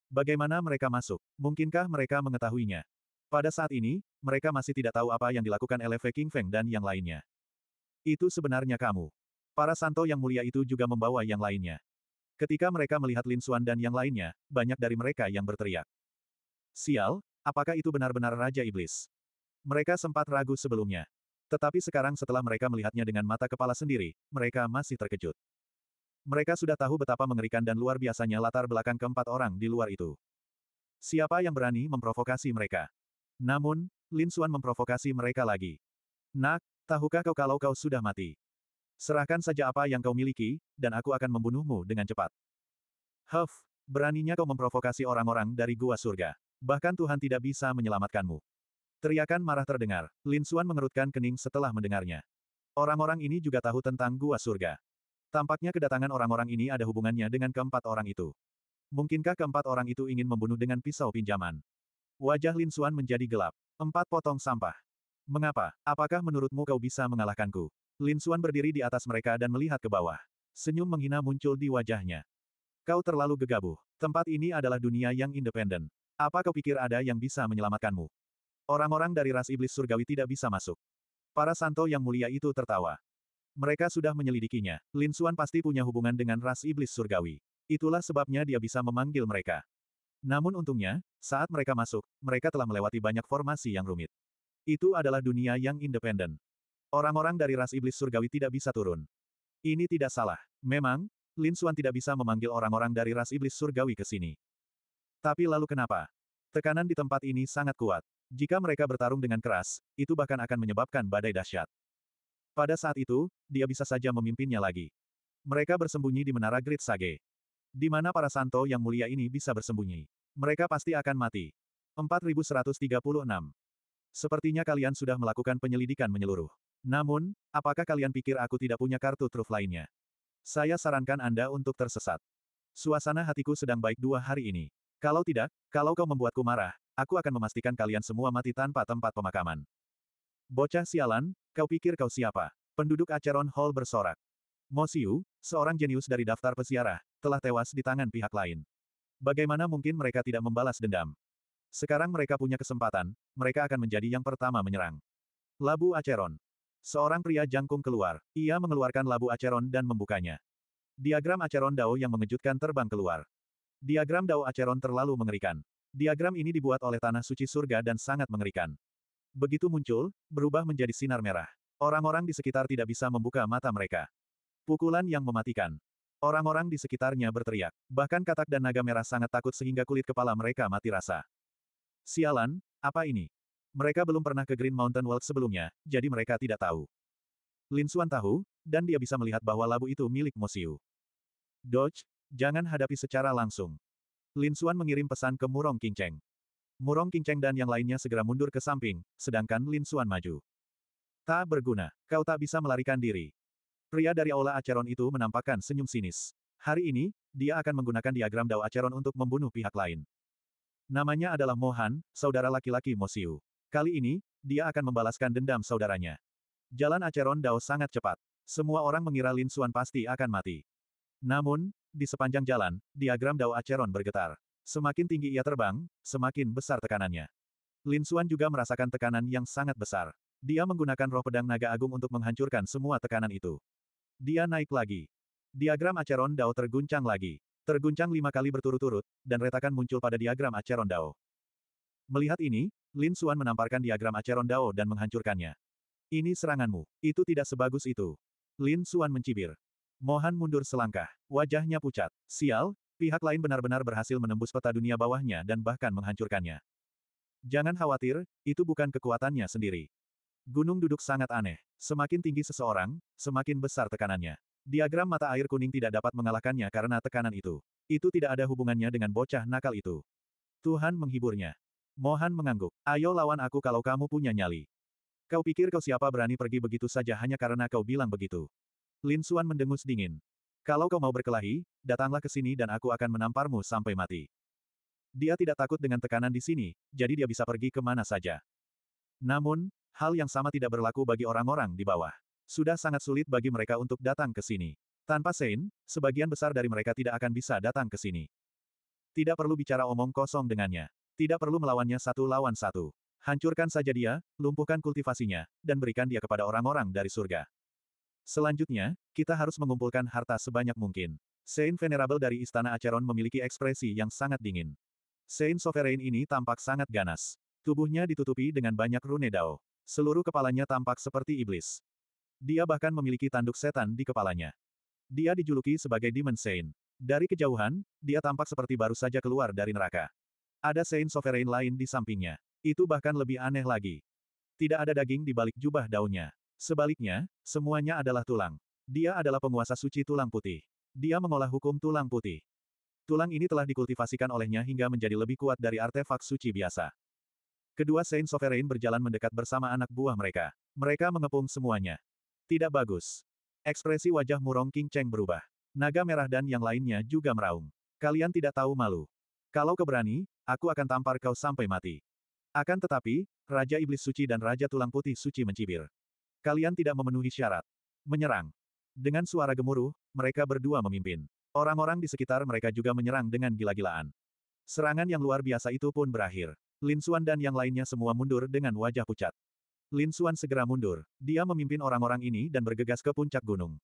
Bagaimana mereka masuk? Mungkinkah mereka mengetahuinya? Pada saat ini, mereka masih tidak tahu apa yang dilakukan Eleve King Feng dan yang lainnya. Itu sebenarnya kamu. Para santo yang mulia itu juga membawa yang lainnya. Ketika mereka melihat Lin Xuan dan yang lainnya, banyak dari mereka yang berteriak. Sial, apakah itu benar-benar Raja Iblis? Mereka sempat ragu sebelumnya. Tetapi sekarang setelah mereka melihatnya dengan mata kepala sendiri, mereka masih terkejut. Mereka sudah tahu betapa mengerikan dan luar biasanya latar belakang keempat orang di luar itu. Siapa yang berani memprovokasi mereka? Namun, Lin Xuan memprovokasi mereka lagi. Nak, tahukah kau kalau kau sudah mati? Serahkan saja apa yang kau miliki, dan aku akan membunuhmu dengan cepat. Huff, beraninya kau memprovokasi orang-orang dari gua surga. Bahkan Tuhan tidak bisa menyelamatkanmu. Teriakan marah terdengar. Lin Suan mengerutkan kening setelah mendengarnya. Orang-orang ini juga tahu tentang gua surga. Tampaknya kedatangan orang-orang ini ada hubungannya dengan keempat orang itu. Mungkinkah keempat orang itu ingin membunuh dengan pisau pinjaman? Wajah Lin Suan menjadi gelap. Empat potong sampah. Mengapa? Apakah menurutmu kau bisa mengalahkanku? Lin Suan berdiri di atas mereka dan melihat ke bawah. Senyum menghina muncul di wajahnya. Kau terlalu gegabah. Tempat ini adalah dunia yang independen. Apa kau pikir ada yang bisa menyelamatkanmu? Orang-orang dari ras iblis surgawi tidak bisa masuk. Para santo yang mulia itu tertawa. Mereka sudah menyelidikinya. Lin Suan pasti punya hubungan dengan ras iblis surgawi. Itulah sebabnya dia bisa memanggil mereka. Namun untungnya, saat mereka masuk, mereka telah melewati banyak formasi yang rumit. Itu adalah dunia yang independen. Orang-orang dari ras iblis surgawi tidak bisa turun. Ini tidak salah. Memang, Lin Suan tidak bisa memanggil orang-orang dari ras iblis surgawi ke sini. Tapi lalu kenapa? Tekanan di tempat ini sangat kuat. Jika mereka bertarung dengan keras, itu bahkan akan menyebabkan badai dahsyat. Pada saat itu, dia bisa saja memimpinnya lagi. Mereka bersembunyi di menara Great Sage. Di mana para santo yang mulia ini bisa bersembunyi. Mereka pasti akan mati. 4136. Sepertinya kalian sudah melakukan penyelidikan menyeluruh. Namun, apakah kalian pikir aku tidak punya kartu truf lainnya? Saya sarankan Anda untuk tersesat. Suasana hatiku sedang baik dua hari ini. Kalau tidak, kalau kau membuatku marah, Aku akan memastikan kalian semua mati tanpa tempat pemakaman. Bocah sialan, kau pikir kau siapa? Penduduk Acheron Hall bersorak. Mosiu, seorang jenius dari daftar peziarah, telah tewas di tangan pihak lain. Bagaimana mungkin mereka tidak membalas dendam? Sekarang mereka punya kesempatan, mereka akan menjadi yang pertama menyerang. Labu Acheron. Seorang pria jangkung keluar. Ia mengeluarkan labu Acheron dan membukanya. Diagram Acheron Dao yang mengejutkan terbang keluar. Diagram Dao Acheron terlalu mengerikan. Diagram ini dibuat oleh Tanah Suci Surga dan sangat mengerikan. Begitu muncul, berubah menjadi sinar merah. Orang-orang di sekitar tidak bisa membuka mata mereka. Pukulan yang mematikan. Orang-orang di sekitarnya berteriak. Bahkan katak dan naga merah sangat takut sehingga kulit kepala mereka mati rasa. Sialan, apa ini? Mereka belum pernah ke Green Mountain World sebelumnya, jadi mereka tidak tahu. Lin Xuan tahu, dan dia bisa melihat bahwa labu itu milik Mosiu. Dodge, jangan hadapi secara langsung. Lin Xuan mengirim pesan ke Murong Kingcheng. Murong Kingcheng dan yang lainnya segera mundur ke samping, sedangkan Lin Xuan maju. Tak berguna, kau tak bisa melarikan diri. Pria dari Aula Acheron itu menampakkan senyum sinis. Hari ini, dia akan menggunakan diagram Dao Acheron untuk membunuh pihak lain. Namanya adalah Mohan, saudara laki-laki Mosiu. Kali ini, dia akan membalaskan dendam saudaranya. Jalan Acheron Dao sangat cepat. Semua orang mengira Lin Xuan pasti akan mati. Namun, di sepanjang jalan, diagram Dao Acheron bergetar. Semakin tinggi ia terbang, semakin besar tekanannya. Lin Xuan juga merasakan tekanan yang sangat besar. Dia menggunakan roh pedang naga agung untuk menghancurkan semua tekanan itu. Dia naik lagi. Diagram Acheron Dao terguncang lagi. Terguncang lima kali berturut-turut, dan retakan muncul pada diagram Acheron Dao. Melihat ini, Lin Xuan menamparkan diagram Acheron Dao dan menghancurkannya. Ini seranganmu. Itu tidak sebagus itu. Lin Xuan mencibir. Mohan mundur selangkah. Wajahnya pucat. Sial, pihak lain benar-benar berhasil menembus peta dunia bawahnya dan bahkan menghancurkannya. Jangan khawatir, itu bukan kekuatannya sendiri. Gunung duduk sangat aneh. Semakin tinggi seseorang, semakin besar tekanannya. Diagram mata air kuning tidak dapat mengalahkannya karena tekanan itu. Itu tidak ada hubungannya dengan bocah nakal itu. Tuhan menghiburnya. Mohan mengangguk. Ayo lawan aku kalau kamu punya nyali. Kau pikir kau siapa berani pergi begitu saja hanya karena kau bilang begitu. Lin Suan mendengus dingin. Kalau kau mau berkelahi, datanglah ke sini dan aku akan menamparmu sampai mati. Dia tidak takut dengan tekanan di sini, jadi dia bisa pergi ke mana saja. Namun, hal yang sama tidak berlaku bagi orang-orang di bawah. Sudah sangat sulit bagi mereka untuk datang ke sini. Tanpa Sein, sebagian besar dari mereka tidak akan bisa datang ke sini. Tidak perlu bicara omong kosong dengannya. Tidak perlu melawannya satu lawan satu. Hancurkan saja dia, lumpuhkan kultivasinya, dan berikan dia kepada orang-orang dari surga. Selanjutnya, kita harus mengumpulkan harta sebanyak mungkin. Saint Venerable dari Istana Acheron memiliki ekspresi yang sangat dingin. Saint Sovereign ini tampak sangat ganas. Tubuhnya ditutupi dengan banyak rune dao. Seluruh kepalanya tampak seperti iblis. Dia bahkan memiliki tanduk setan di kepalanya. Dia dijuluki sebagai Demon Saint. Dari kejauhan, dia tampak seperti baru saja keluar dari neraka. Ada Saint Sovereign lain di sampingnya. Itu bahkan lebih aneh lagi. Tidak ada daging di balik jubah daunnya. Sebaliknya, semuanya adalah tulang. Dia adalah penguasa suci tulang putih. Dia mengolah hukum tulang putih. Tulang ini telah dikultivasikan olehnya hingga menjadi lebih kuat dari artefak suci biasa. Kedua Saint Sovereign berjalan mendekat bersama anak buah mereka. Mereka mengepung semuanya. Tidak bagus. Ekspresi wajah Murong King Cheng berubah. Naga merah dan yang lainnya juga meraung. Kalian tidak tahu malu. Kalau keberani, aku akan tampar kau sampai mati. Akan tetapi, Raja Iblis Suci dan Raja Tulang Putih Suci mencibir. Kalian tidak memenuhi syarat. Menyerang. Dengan suara gemuruh, mereka berdua memimpin. Orang-orang di sekitar mereka juga menyerang dengan gila-gilaan. Serangan yang luar biasa itu pun berakhir. Lin Xuan dan yang lainnya semua mundur dengan wajah pucat. Lin Xuan segera mundur. Dia memimpin orang-orang ini dan bergegas ke puncak gunung.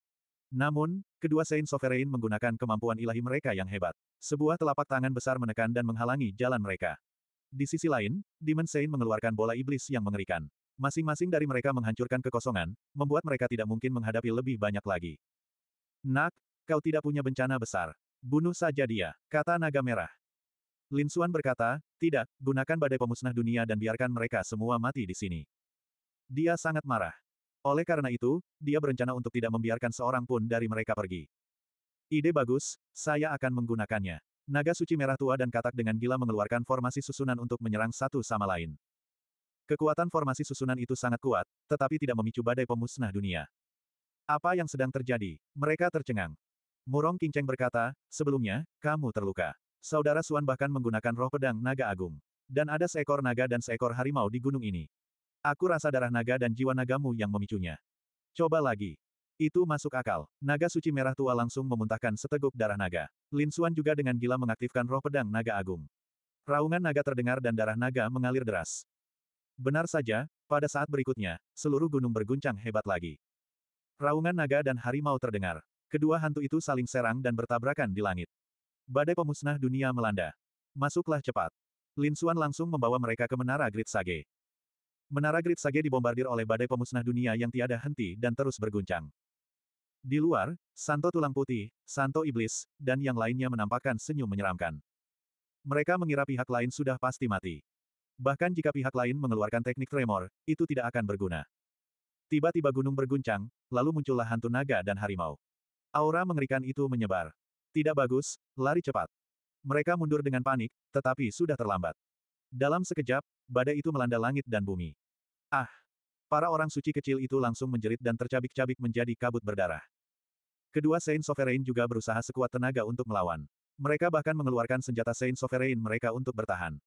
Namun, kedua Saint Sovereign menggunakan kemampuan ilahi mereka yang hebat. Sebuah telapak tangan besar menekan dan menghalangi jalan mereka. Di sisi lain, Demon Saint mengeluarkan bola iblis yang mengerikan. Masing-masing dari mereka menghancurkan kekosongan, membuat mereka tidak mungkin menghadapi lebih banyak lagi. Nak, kau tidak punya bencana besar. Bunuh saja dia, kata naga merah. Lin Suan berkata, tidak, gunakan badai pemusnah dunia dan biarkan mereka semua mati di sini. Dia sangat marah. Oleh karena itu, dia berencana untuk tidak membiarkan seorang pun dari mereka pergi. Ide bagus, saya akan menggunakannya. Naga suci merah tua dan katak dengan gila mengeluarkan formasi susunan untuk menyerang satu sama lain. Kekuatan formasi susunan itu sangat kuat, tetapi tidak memicu badai pemusnah dunia. Apa yang sedang terjadi? Mereka tercengang. Murong Kinceng berkata, sebelumnya, kamu terluka. Saudara Suan bahkan menggunakan roh pedang naga agung. Dan ada seekor naga dan seekor harimau di gunung ini. Aku rasa darah naga dan jiwa nagamu yang memicunya. Coba lagi. Itu masuk akal. Naga suci merah tua langsung memuntahkan seteguk darah naga. Lin Suan juga dengan gila mengaktifkan roh pedang naga agung. Raungan naga terdengar dan darah naga mengalir deras. Benar saja, pada saat berikutnya, seluruh gunung berguncang hebat lagi. Raungan naga dan harimau terdengar. Kedua hantu itu saling serang dan bertabrakan di langit. Badai pemusnah dunia melanda. Masuklah cepat. Lin Xuan langsung membawa mereka ke Menara Grid Sage. Menara Grid Sage dibombardir oleh badai pemusnah dunia yang tiada henti dan terus berguncang. Di luar, Santo Tulang Putih, Santo Iblis, dan yang lainnya menampakkan senyum menyeramkan. Mereka mengira pihak lain sudah pasti mati. Bahkan jika pihak lain mengeluarkan teknik tremor, itu tidak akan berguna. Tiba-tiba gunung berguncang, lalu muncullah hantu naga dan harimau. Aura mengerikan itu menyebar. Tidak bagus, lari cepat. Mereka mundur dengan panik, tetapi sudah terlambat. Dalam sekejap, badai itu melanda langit dan bumi. Ah! Para orang suci kecil itu langsung menjerit dan tercabik-cabik menjadi kabut berdarah. Kedua Saint Sovereign juga berusaha sekuat tenaga untuk melawan. Mereka bahkan mengeluarkan senjata Saint Sovereign mereka untuk bertahan.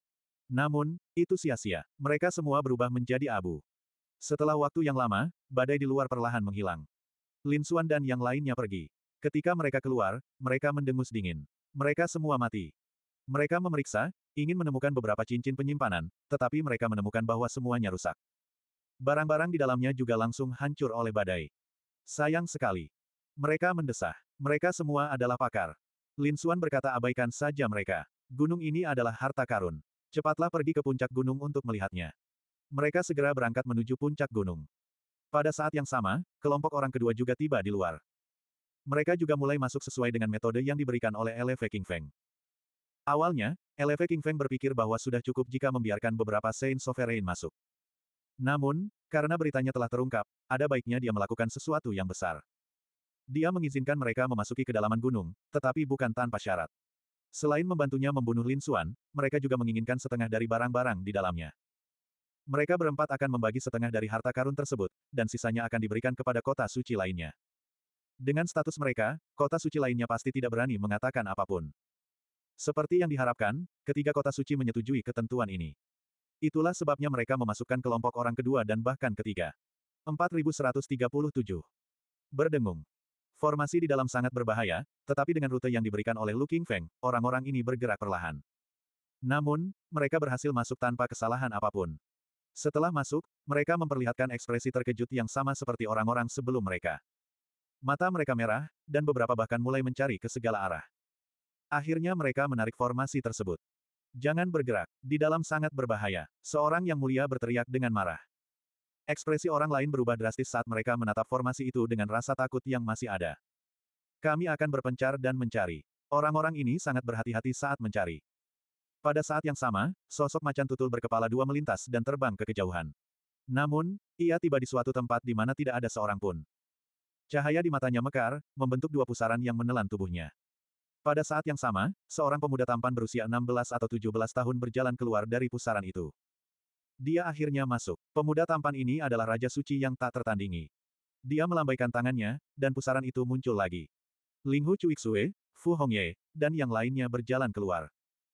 Namun, itu sia-sia. Mereka semua berubah menjadi abu. Setelah waktu yang lama, badai di luar perlahan menghilang. Lin Xuan dan yang lainnya pergi. Ketika mereka keluar, mereka mendengus dingin. Mereka semua mati. Mereka memeriksa, ingin menemukan beberapa cincin penyimpanan, tetapi mereka menemukan bahwa semuanya rusak. Barang-barang di dalamnya juga langsung hancur oleh badai. Sayang sekali. Mereka mendesah. Mereka semua adalah pakar. Lin Xuan berkata abaikan saja mereka. Gunung ini adalah harta karun. Cepatlah pergi ke puncak gunung untuk melihatnya. Mereka segera berangkat menuju puncak gunung. Pada saat yang sama, kelompok orang kedua juga tiba di luar. Mereka juga mulai masuk sesuai dengan metode yang diberikan oleh LV King Feng. Awalnya, LV King Feng berpikir bahwa sudah cukup jika membiarkan beberapa Saint Sovereign masuk. Namun, karena beritanya telah terungkap, ada baiknya dia melakukan sesuatu yang besar. Dia mengizinkan mereka memasuki kedalaman gunung, tetapi bukan tanpa syarat. Selain membantunya membunuh Lin Xuan, mereka juga menginginkan setengah dari barang-barang di dalamnya. Mereka berempat akan membagi setengah dari harta karun tersebut, dan sisanya akan diberikan kepada kota suci lainnya. Dengan status mereka, kota suci lainnya pasti tidak berani mengatakan apapun. Seperti yang diharapkan, ketiga kota suci menyetujui ketentuan ini. Itulah sebabnya mereka memasukkan kelompok orang kedua dan bahkan ketiga. 4137. Berdengung. Formasi di dalam sangat berbahaya, tetapi dengan rute yang diberikan oleh Lu King Feng, orang-orang ini bergerak perlahan. Namun, mereka berhasil masuk tanpa kesalahan apapun. Setelah masuk, mereka memperlihatkan ekspresi terkejut yang sama seperti orang-orang sebelum mereka. Mata mereka merah, dan beberapa bahkan mulai mencari ke segala arah. Akhirnya mereka menarik formasi tersebut. Jangan bergerak, di dalam sangat berbahaya. Seorang yang mulia berteriak dengan marah. Ekspresi orang lain berubah drastis saat mereka menatap formasi itu dengan rasa takut yang masih ada. Kami akan berpencar dan mencari. Orang-orang ini sangat berhati-hati saat mencari. Pada saat yang sama, sosok macan tutul berkepala dua melintas dan terbang ke kejauhan. Namun, ia tiba di suatu tempat di mana tidak ada seorang pun. Cahaya di matanya mekar, membentuk dua pusaran yang menelan tubuhnya. Pada saat yang sama, seorang pemuda tampan berusia 16 atau 17 tahun berjalan keluar dari pusaran itu. Dia akhirnya masuk. Pemuda tampan ini adalah Raja Suci yang tak tertandingi. Dia melambaikan tangannya, dan pusaran itu muncul lagi. Ling Linghu Xue, Fu Hongye, dan yang lainnya berjalan keluar.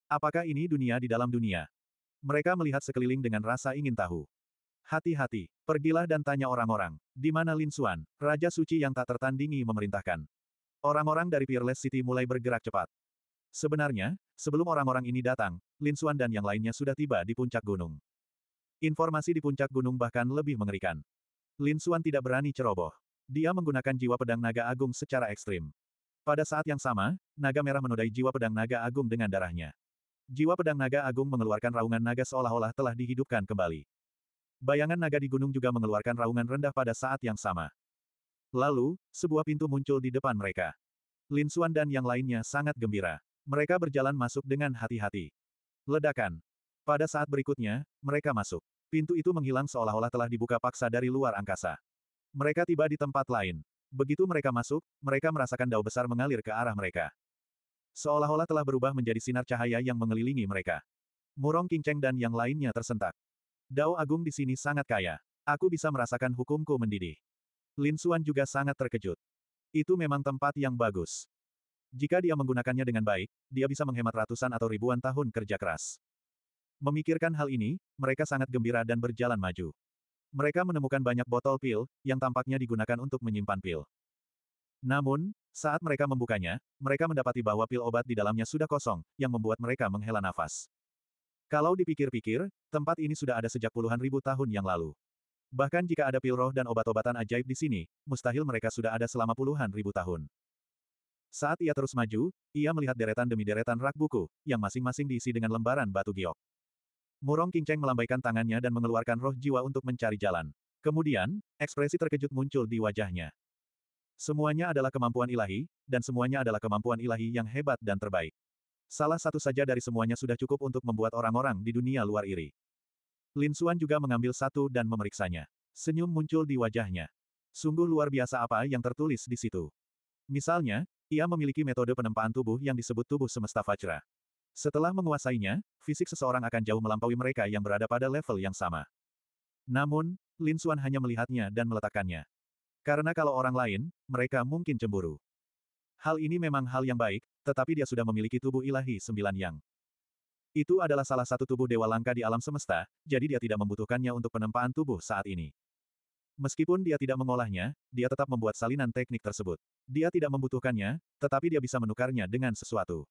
Apakah ini dunia di dalam dunia? Mereka melihat sekeliling dengan rasa ingin tahu. Hati-hati, pergilah dan tanya orang-orang, di mana Lin Suan, Raja Suci yang tak tertandingi memerintahkan. Orang-orang dari Peerless City mulai bergerak cepat. Sebenarnya, sebelum orang-orang ini datang, Lin Suan dan yang lainnya sudah tiba di puncak gunung. Informasi di puncak gunung bahkan lebih mengerikan. Lin Xuan tidak berani ceroboh. Dia menggunakan jiwa pedang naga agung secara ekstrim. Pada saat yang sama, naga merah menodai jiwa pedang naga agung dengan darahnya. Jiwa pedang naga agung mengeluarkan raungan naga seolah-olah telah dihidupkan kembali. Bayangan naga di gunung juga mengeluarkan raungan rendah pada saat yang sama. Lalu, sebuah pintu muncul di depan mereka. Lin Xuan dan yang lainnya sangat gembira. Mereka berjalan masuk dengan hati-hati. Ledakan. Pada saat berikutnya, mereka masuk. Pintu itu menghilang seolah-olah telah dibuka paksa dari luar angkasa. Mereka tiba di tempat lain. Begitu mereka masuk, mereka merasakan dao besar mengalir ke arah mereka. Seolah-olah telah berubah menjadi sinar cahaya yang mengelilingi mereka. Murong Kinceng dan yang lainnya tersentak. Dao Agung di sini sangat kaya. Aku bisa merasakan hukumku mendidih. Lin Suan juga sangat terkejut. Itu memang tempat yang bagus. Jika dia menggunakannya dengan baik, dia bisa menghemat ratusan atau ribuan tahun kerja keras. Memikirkan hal ini, mereka sangat gembira dan berjalan maju. Mereka menemukan banyak botol pil, yang tampaknya digunakan untuk menyimpan pil. Namun, saat mereka membukanya, mereka mendapati bahwa pil obat di dalamnya sudah kosong, yang membuat mereka menghela nafas. Kalau dipikir-pikir, tempat ini sudah ada sejak puluhan ribu tahun yang lalu. Bahkan jika ada pil roh dan obat-obatan ajaib di sini, mustahil mereka sudah ada selama puluhan ribu tahun. Saat ia terus maju, ia melihat deretan demi deretan rak buku, yang masing-masing diisi dengan lembaran batu giok. Murong Kingceng melambaikan tangannya dan mengeluarkan roh jiwa untuk mencari jalan. Kemudian, ekspresi terkejut muncul di wajahnya. Semuanya adalah kemampuan ilahi, dan semuanya adalah kemampuan ilahi yang hebat dan terbaik. Salah satu saja dari semuanya sudah cukup untuk membuat orang-orang di dunia luar iri. Lin Xuan juga mengambil satu dan memeriksanya. Senyum muncul di wajahnya. Sungguh luar biasa apa yang tertulis di situ. Misalnya, ia memiliki metode penempaan tubuh yang disebut tubuh semesta Vajra. Setelah menguasainya, fisik seseorang akan jauh melampaui mereka yang berada pada level yang sama. Namun, Lin Xuan hanya melihatnya dan meletakkannya. Karena kalau orang lain, mereka mungkin cemburu. Hal ini memang hal yang baik, tetapi dia sudah memiliki tubuh ilahi sembilan yang. Itu adalah salah satu tubuh dewa langka di alam semesta, jadi dia tidak membutuhkannya untuk penempaan tubuh saat ini. Meskipun dia tidak mengolahnya, dia tetap membuat salinan teknik tersebut. Dia tidak membutuhkannya, tetapi dia bisa menukarnya dengan sesuatu.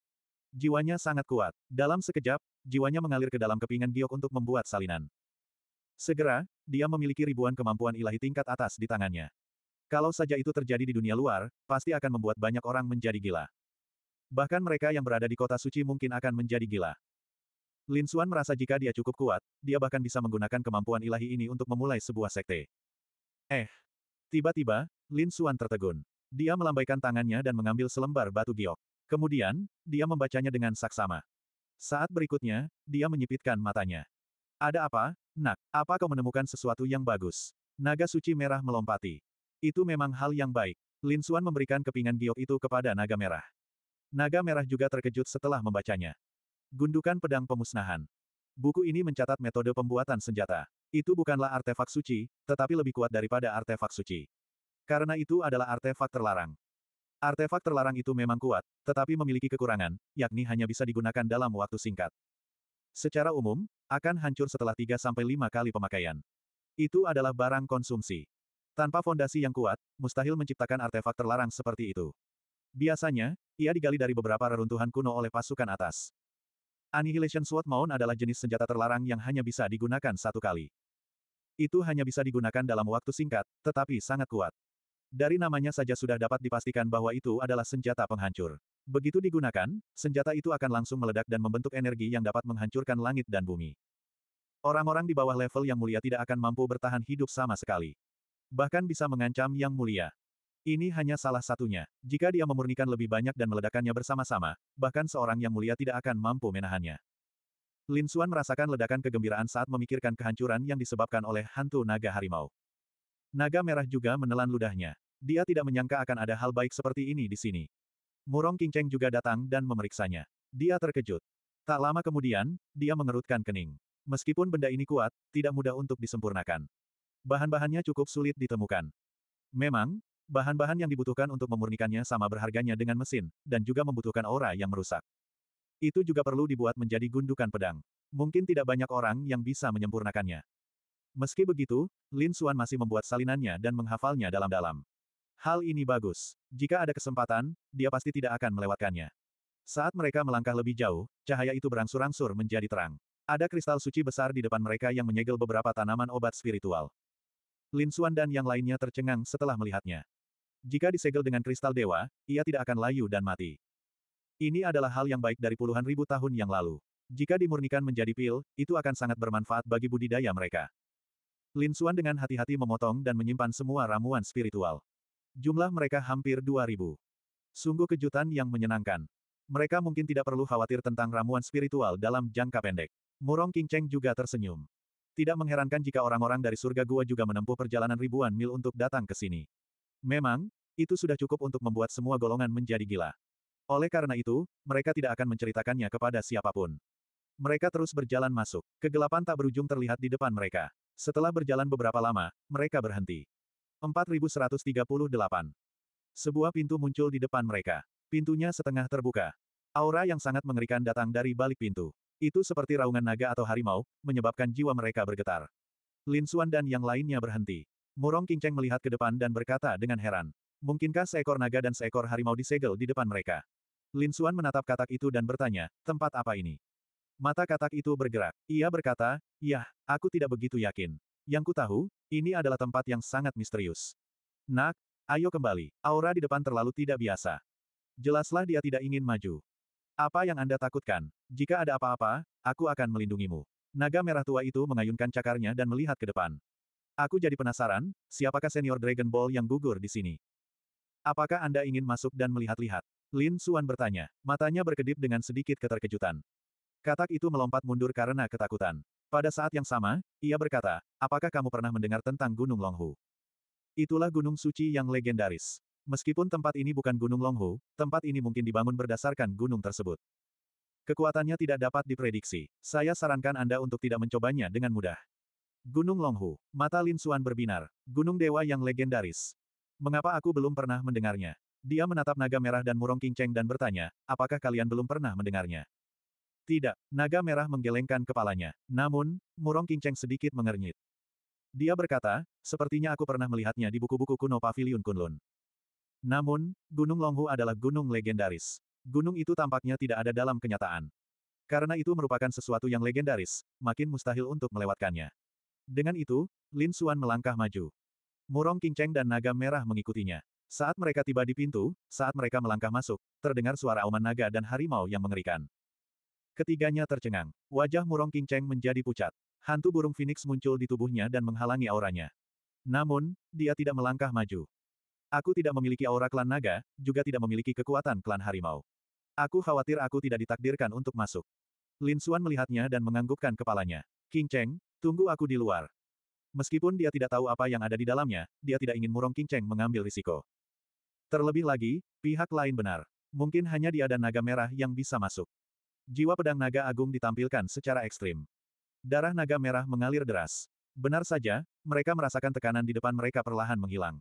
Jiwanya sangat kuat. Dalam sekejap, jiwanya mengalir ke dalam kepingan giok untuk membuat salinan. Segera, dia memiliki ribuan kemampuan ilahi tingkat atas di tangannya. Kalau saja itu terjadi di dunia luar, pasti akan membuat banyak orang menjadi gila. Bahkan mereka yang berada di kota suci mungkin akan menjadi gila. Lin Xuan merasa jika dia cukup kuat, dia bahkan bisa menggunakan kemampuan ilahi ini untuk memulai sebuah sekte. Eh. Tiba-tiba, Lin Xuan tertegun. Dia melambaikan tangannya dan mengambil selembar batu giok. Kemudian, dia membacanya dengan saksama. Saat berikutnya, dia menyipitkan matanya. Ada apa, nak? Apa kau menemukan sesuatu yang bagus? Naga suci merah melompati. Itu memang hal yang baik. Lin Xuan memberikan kepingan giok itu kepada naga merah. Naga merah juga terkejut setelah membacanya. Gundukan pedang pemusnahan. Buku ini mencatat metode pembuatan senjata. Itu bukanlah artefak suci, tetapi lebih kuat daripada artefak suci. Karena itu adalah artefak terlarang. Artefak terlarang itu memang kuat, tetapi memiliki kekurangan, yakni hanya bisa digunakan dalam waktu singkat. Secara umum, akan hancur setelah 3-5 kali pemakaian. Itu adalah barang konsumsi. Tanpa fondasi yang kuat, mustahil menciptakan artefak terlarang seperti itu. Biasanya, ia digali dari beberapa reruntuhan kuno oleh pasukan atas. Annihilation Sword Mount adalah jenis senjata terlarang yang hanya bisa digunakan satu kali. Itu hanya bisa digunakan dalam waktu singkat, tetapi sangat kuat. Dari namanya saja sudah dapat dipastikan bahwa itu adalah senjata penghancur. Begitu digunakan, senjata itu akan langsung meledak dan membentuk energi yang dapat menghancurkan langit dan bumi. Orang-orang di bawah level yang mulia tidak akan mampu bertahan hidup sama sekali. Bahkan bisa mengancam yang mulia. Ini hanya salah satunya. Jika dia memurnikan lebih banyak dan meledakannya bersama-sama, bahkan seorang yang mulia tidak akan mampu menahannya. Lin Xuan merasakan ledakan kegembiraan saat memikirkan kehancuran yang disebabkan oleh hantu naga harimau. Naga merah juga menelan ludahnya. Dia tidak menyangka akan ada hal baik seperti ini di sini. Murong Kingceng juga datang dan memeriksanya. Dia terkejut. Tak lama kemudian, dia mengerutkan kening. Meskipun benda ini kuat, tidak mudah untuk disempurnakan. Bahan-bahannya cukup sulit ditemukan. Memang, bahan-bahan yang dibutuhkan untuk memurnikannya sama berharganya dengan mesin, dan juga membutuhkan aura yang merusak. Itu juga perlu dibuat menjadi gundukan pedang. Mungkin tidak banyak orang yang bisa menyempurnakannya. Meski begitu, Lin Suan masih membuat salinannya dan menghafalnya dalam-dalam. Hal ini bagus. Jika ada kesempatan, dia pasti tidak akan melewatkannya. Saat mereka melangkah lebih jauh, cahaya itu berangsur-angsur menjadi terang. Ada kristal suci besar di depan mereka yang menyegel beberapa tanaman obat spiritual. Lin Suan dan yang lainnya tercengang setelah melihatnya. Jika disegel dengan kristal dewa, ia tidak akan layu dan mati. Ini adalah hal yang baik dari puluhan ribu tahun yang lalu. Jika dimurnikan menjadi pil, itu akan sangat bermanfaat bagi budidaya mereka. Lin Suan dengan hati-hati memotong dan menyimpan semua ramuan spiritual. Jumlah mereka hampir 2000. Sungguh kejutan yang menyenangkan. Mereka mungkin tidak perlu khawatir tentang ramuan spiritual dalam jangka pendek. Murong King Cheng juga tersenyum. Tidak mengherankan jika orang-orang dari surga gua juga menempuh perjalanan ribuan mil untuk datang ke sini. Memang, itu sudah cukup untuk membuat semua golongan menjadi gila. Oleh karena itu, mereka tidak akan menceritakannya kepada siapapun. Mereka terus berjalan masuk. Kegelapan tak berujung terlihat di depan mereka. Setelah berjalan beberapa lama, mereka berhenti. 4138. Sebuah pintu muncul di depan mereka. Pintunya setengah terbuka. Aura yang sangat mengerikan datang dari balik pintu. Itu seperti raungan naga atau harimau, menyebabkan jiwa mereka bergetar. Lin Xuan dan yang lainnya berhenti. Murong Cheng melihat ke depan dan berkata dengan heran. Mungkinkah seekor naga dan seekor harimau disegel di depan mereka? Lin Xuan menatap katak itu dan bertanya, tempat apa ini? Mata katak itu bergerak. Ia berkata, Yah, aku tidak begitu yakin. Yang ku tahu, ini adalah tempat yang sangat misterius. Nak, ayo kembali. Aura di depan terlalu tidak biasa. Jelaslah dia tidak ingin maju. Apa yang Anda takutkan? Jika ada apa-apa, aku akan melindungimu. Naga merah tua itu mengayunkan cakarnya dan melihat ke depan. Aku jadi penasaran, siapakah senior Dragon Ball yang gugur di sini? Apakah Anda ingin masuk dan melihat-lihat? Lin Suan bertanya. Matanya berkedip dengan sedikit keterkejutan. Katak itu melompat mundur karena ketakutan. Pada saat yang sama, ia berkata, apakah kamu pernah mendengar tentang Gunung Longhu? Itulah gunung suci yang legendaris. Meskipun tempat ini bukan Gunung Longhu, tempat ini mungkin dibangun berdasarkan gunung tersebut. Kekuatannya tidak dapat diprediksi. Saya sarankan Anda untuk tidak mencobanya dengan mudah. Gunung Longhu, mata Lin Suan berbinar. Gunung dewa yang legendaris. Mengapa aku belum pernah mendengarnya? Dia menatap naga merah dan Murong kinceng dan bertanya, apakah kalian belum pernah mendengarnya? Tidak, naga merah menggelengkan kepalanya. Namun, Murong Kinceng sedikit mengernyit. Dia berkata, sepertinya aku pernah melihatnya di buku-buku kuno Pavilion Kunlun. Namun, Gunung Longhu adalah gunung legendaris. Gunung itu tampaknya tidak ada dalam kenyataan. Karena itu merupakan sesuatu yang legendaris, makin mustahil untuk melewatkannya. Dengan itu, Lin Suan melangkah maju. Murong Kinceng dan Naga Merah mengikutinya. Saat mereka tiba di pintu, saat mereka melangkah masuk, terdengar suara auman naga dan harimau yang mengerikan. Ketiganya tercengang. Wajah Murong Cheng menjadi pucat. Hantu burung Phoenix muncul di tubuhnya dan menghalangi auranya. Namun, dia tidak melangkah maju. Aku tidak memiliki aura klan naga, juga tidak memiliki kekuatan klan harimau. Aku khawatir aku tidak ditakdirkan untuk masuk. Lin Xuan melihatnya dan menganggukkan kepalanya. Cheng, tunggu aku di luar. Meskipun dia tidak tahu apa yang ada di dalamnya, dia tidak ingin Murong Cheng mengambil risiko. Terlebih lagi, pihak lain benar. Mungkin hanya dia dan naga merah yang bisa masuk. Jiwa pedang naga agung ditampilkan secara ekstrim. Darah naga merah mengalir deras. Benar saja, mereka merasakan tekanan di depan mereka perlahan menghilang.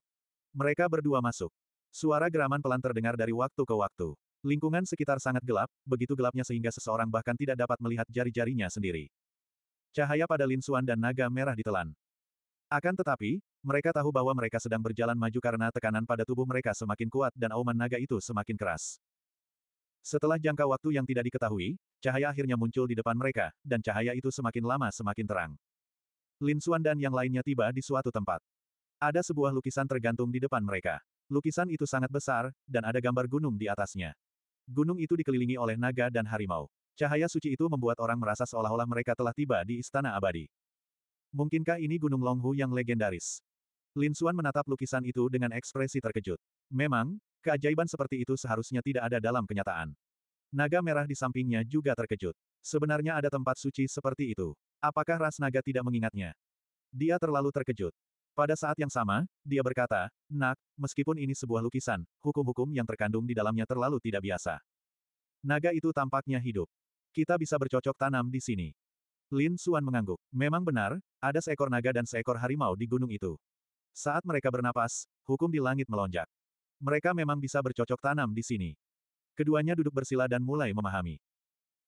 Mereka berdua masuk. Suara geraman pelan terdengar dari waktu ke waktu. Lingkungan sekitar sangat gelap, begitu gelapnya sehingga seseorang bahkan tidak dapat melihat jari-jarinya sendiri. Cahaya pada Lin linsuan dan naga merah ditelan. Akan tetapi, mereka tahu bahwa mereka sedang berjalan maju karena tekanan pada tubuh mereka semakin kuat dan auman naga itu semakin keras. Setelah jangka waktu yang tidak diketahui, cahaya akhirnya muncul di depan mereka, dan cahaya itu semakin lama semakin terang. Lin Xuan dan yang lainnya tiba di suatu tempat. Ada sebuah lukisan tergantung di depan mereka. Lukisan itu sangat besar, dan ada gambar gunung di atasnya. Gunung itu dikelilingi oleh naga dan harimau. Cahaya suci itu membuat orang merasa seolah-olah mereka telah tiba di istana abadi. Mungkinkah ini Gunung Longhu yang legendaris? Lin Xuan menatap lukisan itu dengan ekspresi terkejut. Memang, keajaiban seperti itu seharusnya tidak ada dalam kenyataan. Naga merah di sampingnya juga terkejut. Sebenarnya ada tempat suci seperti itu. Apakah ras naga tidak mengingatnya? Dia terlalu terkejut. Pada saat yang sama, dia berkata, Nak, meskipun ini sebuah lukisan, hukum-hukum yang terkandung di dalamnya terlalu tidak biasa. Naga itu tampaknya hidup. Kita bisa bercocok tanam di sini. Lin Suan mengangguk. Memang benar, ada seekor naga dan seekor harimau di gunung itu. Saat mereka bernapas, hukum di langit melonjak. Mereka memang bisa bercocok tanam di sini. Keduanya duduk bersila dan mulai memahami.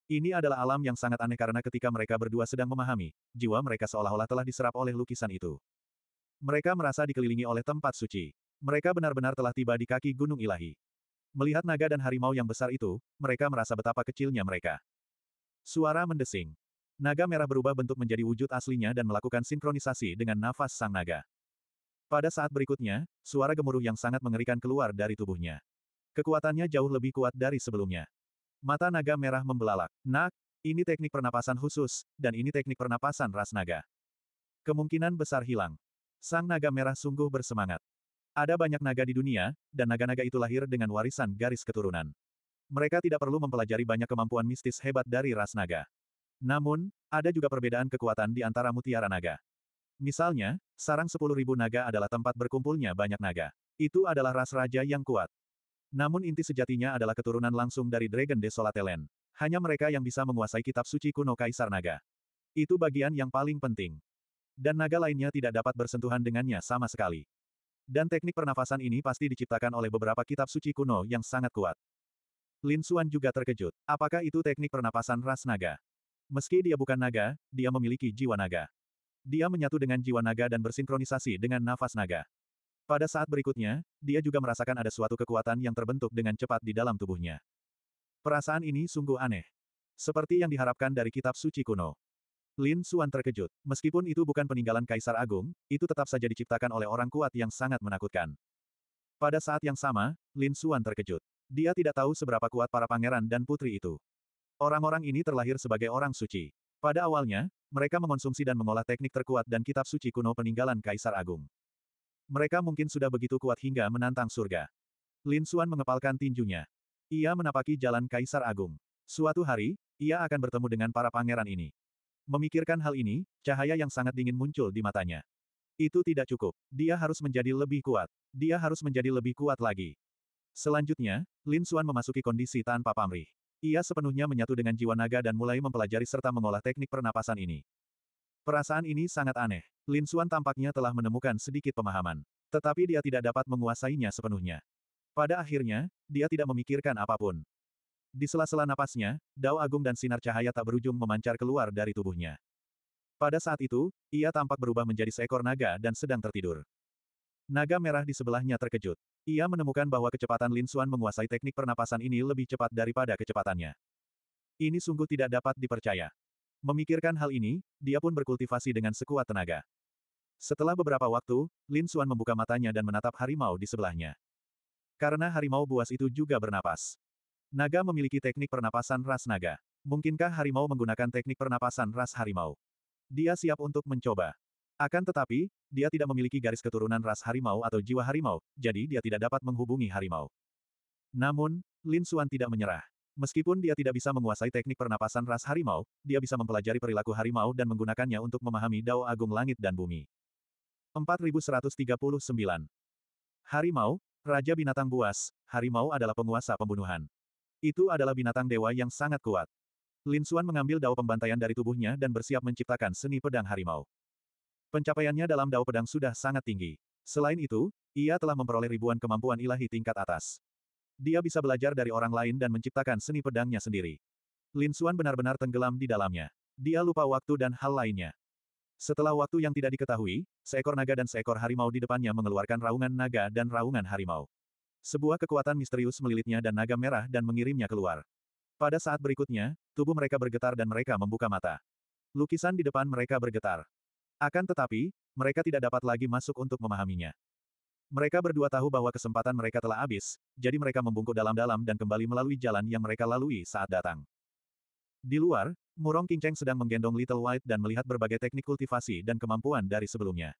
Ini adalah alam yang sangat aneh karena ketika mereka berdua sedang memahami, jiwa mereka seolah-olah telah diserap oleh lukisan itu. Mereka merasa dikelilingi oleh tempat suci. Mereka benar-benar telah tiba di kaki Gunung Ilahi. Melihat naga dan harimau yang besar itu, mereka merasa betapa kecilnya mereka. Suara mendesing. Naga merah berubah bentuk menjadi wujud aslinya dan melakukan sinkronisasi dengan nafas sang naga. Pada saat berikutnya, suara gemuruh yang sangat mengerikan keluar dari tubuhnya. Kekuatannya jauh lebih kuat dari sebelumnya. Mata naga merah membelalak. Nak, ini teknik pernapasan khusus, dan ini teknik pernapasan ras naga. Kemungkinan besar hilang. Sang naga merah sungguh bersemangat. Ada banyak naga di dunia, dan naga-naga itu lahir dengan warisan garis keturunan. Mereka tidak perlu mempelajari banyak kemampuan mistis hebat dari ras naga. Namun, ada juga perbedaan kekuatan di antara mutiara naga. Misalnya, sarang 10.000 naga adalah tempat berkumpulnya banyak naga. Itu adalah ras raja yang kuat. Namun inti sejatinya adalah keturunan langsung dari Dragon Desolatelen. Hanya mereka yang bisa menguasai kitab suci kuno Kaisar Naga. Itu bagian yang paling penting. Dan naga lainnya tidak dapat bersentuhan dengannya sama sekali. Dan teknik pernafasan ini pasti diciptakan oleh beberapa kitab suci kuno yang sangat kuat. Lin Xuan juga terkejut. Apakah itu teknik pernapasan ras naga? Meski dia bukan naga, dia memiliki jiwa naga. Dia menyatu dengan jiwa naga dan bersinkronisasi dengan nafas naga. Pada saat berikutnya, dia juga merasakan ada suatu kekuatan yang terbentuk dengan cepat di dalam tubuhnya. Perasaan ini sungguh aneh. Seperti yang diharapkan dari kitab suci kuno. Lin Suan terkejut. Meskipun itu bukan peninggalan Kaisar Agung, itu tetap saja diciptakan oleh orang kuat yang sangat menakutkan. Pada saat yang sama, Lin Suan terkejut. Dia tidak tahu seberapa kuat para pangeran dan putri itu. Orang-orang ini terlahir sebagai orang suci. Pada awalnya, mereka mengonsumsi dan mengolah teknik terkuat dan kitab suci kuno peninggalan Kaisar Agung. Mereka mungkin sudah begitu kuat hingga menantang surga. Lin Xuan mengepalkan tinjunya. Ia menapaki jalan Kaisar Agung. Suatu hari, ia akan bertemu dengan para pangeran ini. Memikirkan hal ini, cahaya yang sangat dingin muncul di matanya. Itu tidak cukup. Dia harus menjadi lebih kuat. Dia harus menjadi lebih kuat lagi. Selanjutnya, Lin Xuan memasuki kondisi tanpa pamrih. Ia sepenuhnya menyatu dengan jiwa naga dan mulai mempelajari serta mengolah teknik pernapasan ini. Perasaan ini sangat aneh. Lin Xuan tampaknya telah menemukan sedikit pemahaman. Tetapi dia tidak dapat menguasainya sepenuhnya. Pada akhirnya, dia tidak memikirkan apapun. Di sela-sela napasnya, dao agung dan sinar cahaya tak berujung memancar keluar dari tubuhnya. Pada saat itu, ia tampak berubah menjadi seekor naga dan sedang tertidur. Naga merah di sebelahnya terkejut. Ia menemukan bahwa kecepatan Lin Xuan menguasai teknik pernapasan ini lebih cepat daripada kecepatannya. Ini sungguh tidak dapat dipercaya. Memikirkan hal ini, dia pun berkultivasi dengan sekuat tenaga. Setelah beberapa waktu, Lin Xuan membuka matanya dan menatap harimau di sebelahnya. Karena harimau buas itu juga bernapas. Naga memiliki teknik pernapasan ras naga. Mungkinkah harimau menggunakan teknik pernapasan ras harimau? Dia siap untuk mencoba. Akan tetapi, dia tidak memiliki garis keturunan ras harimau atau jiwa harimau, jadi dia tidak dapat menghubungi harimau. Namun, Lin Xuan tidak menyerah. Meskipun dia tidak bisa menguasai teknik pernapasan ras harimau, dia bisa mempelajari perilaku harimau dan menggunakannya untuk memahami Dao Agung Langit dan Bumi. 4139 Harimau, Raja Binatang Buas, harimau adalah penguasa pembunuhan. Itu adalah binatang dewa yang sangat kuat. Lin Xuan mengambil dao pembantaian dari tubuhnya dan bersiap menciptakan seni pedang harimau. Pencapaiannya dalam Dao Pedang sudah sangat tinggi. Selain itu, ia telah memperoleh ribuan kemampuan ilahi tingkat atas. Dia bisa belajar dari orang lain dan menciptakan seni pedangnya sendiri. Lin Xuan benar-benar tenggelam di dalamnya. Dia lupa waktu dan hal lainnya. Setelah waktu yang tidak diketahui, seekor naga dan seekor harimau di depannya mengeluarkan raungan naga dan raungan harimau. Sebuah kekuatan misterius melilitnya dan naga merah dan mengirimnya keluar. Pada saat berikutnya, tubuh mereka bergetar dan mereka membuka mata. Lukisan di depan mereka bergetar. Akan tetapi, mereka tidak dapat lagi masuk untuk memahaminya. Mereka berdua tahu bahwa kesempatan mereka telah habis, jadi mereka membungkuk dalam-dalam dan kembali melalui jalan yang mereka lalui saat datang. Di luar, Murong Kingcheng sedang menggendong Little White dan melihat berbagai teknik kultivasi dan kemampuan dari sebelumnya.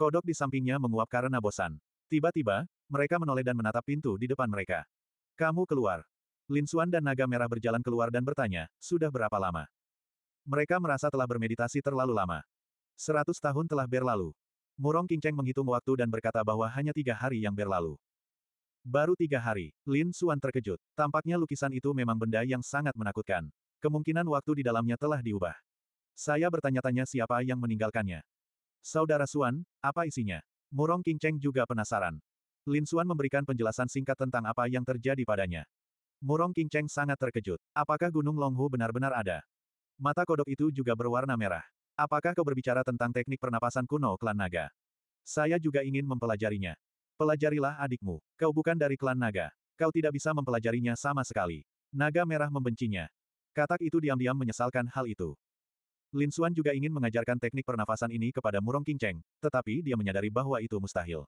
Kodok di sampingnya menguap karena bosan. Tiba-tiba, mereka menoleh dan menatap pintu di depan mereka. Kamu keluar. Lin Xuan dan Naga Merah berjalan keluar dan bertanya, sudah berapa lama? Mereka merasa telah bermeditasi terlalu lama. Seratus tahun telah berlalu. Murong Qingcheng menghitung waktu dan berkata bahwa hanya tiga hari yang berlalu. Baru tiga hari, Lin Suan terkejut. Tampaknya lukisan itu memang benda yang sangat menakutkan. Kemungkinan waktu di dalamnya telah diubah. Saya bertanya-tanya siapa yang meninggalkannya. Saudara Suan, apa isinya? Murong Qingcheng juga penasaran. Lin Suan memberikan penjelasan singkat tentang apa yang terjadi padanya. Murong Qingcheng sangat terkejut. Apakah Gunung Longhu benar-benar ada? Mata kodok itu juga berwarna merah. Apakah kau berbicara tentang teknik pernapasan kuno klan naga? Saya juga ingin mempelajarinya. Pelajarilah adikmu. Kau bukan dari klan naga. Kau tidak bisa mempelajarinya sama sekali. Naga merah membencinya. Katak itu diam-diam menyesalkan hal itu. Lin Xuan juga ingin mengajarkan teknik pernafasan ini kepada Murong Qingcheng, tetapi dia menyadari bahwa itu mustahil.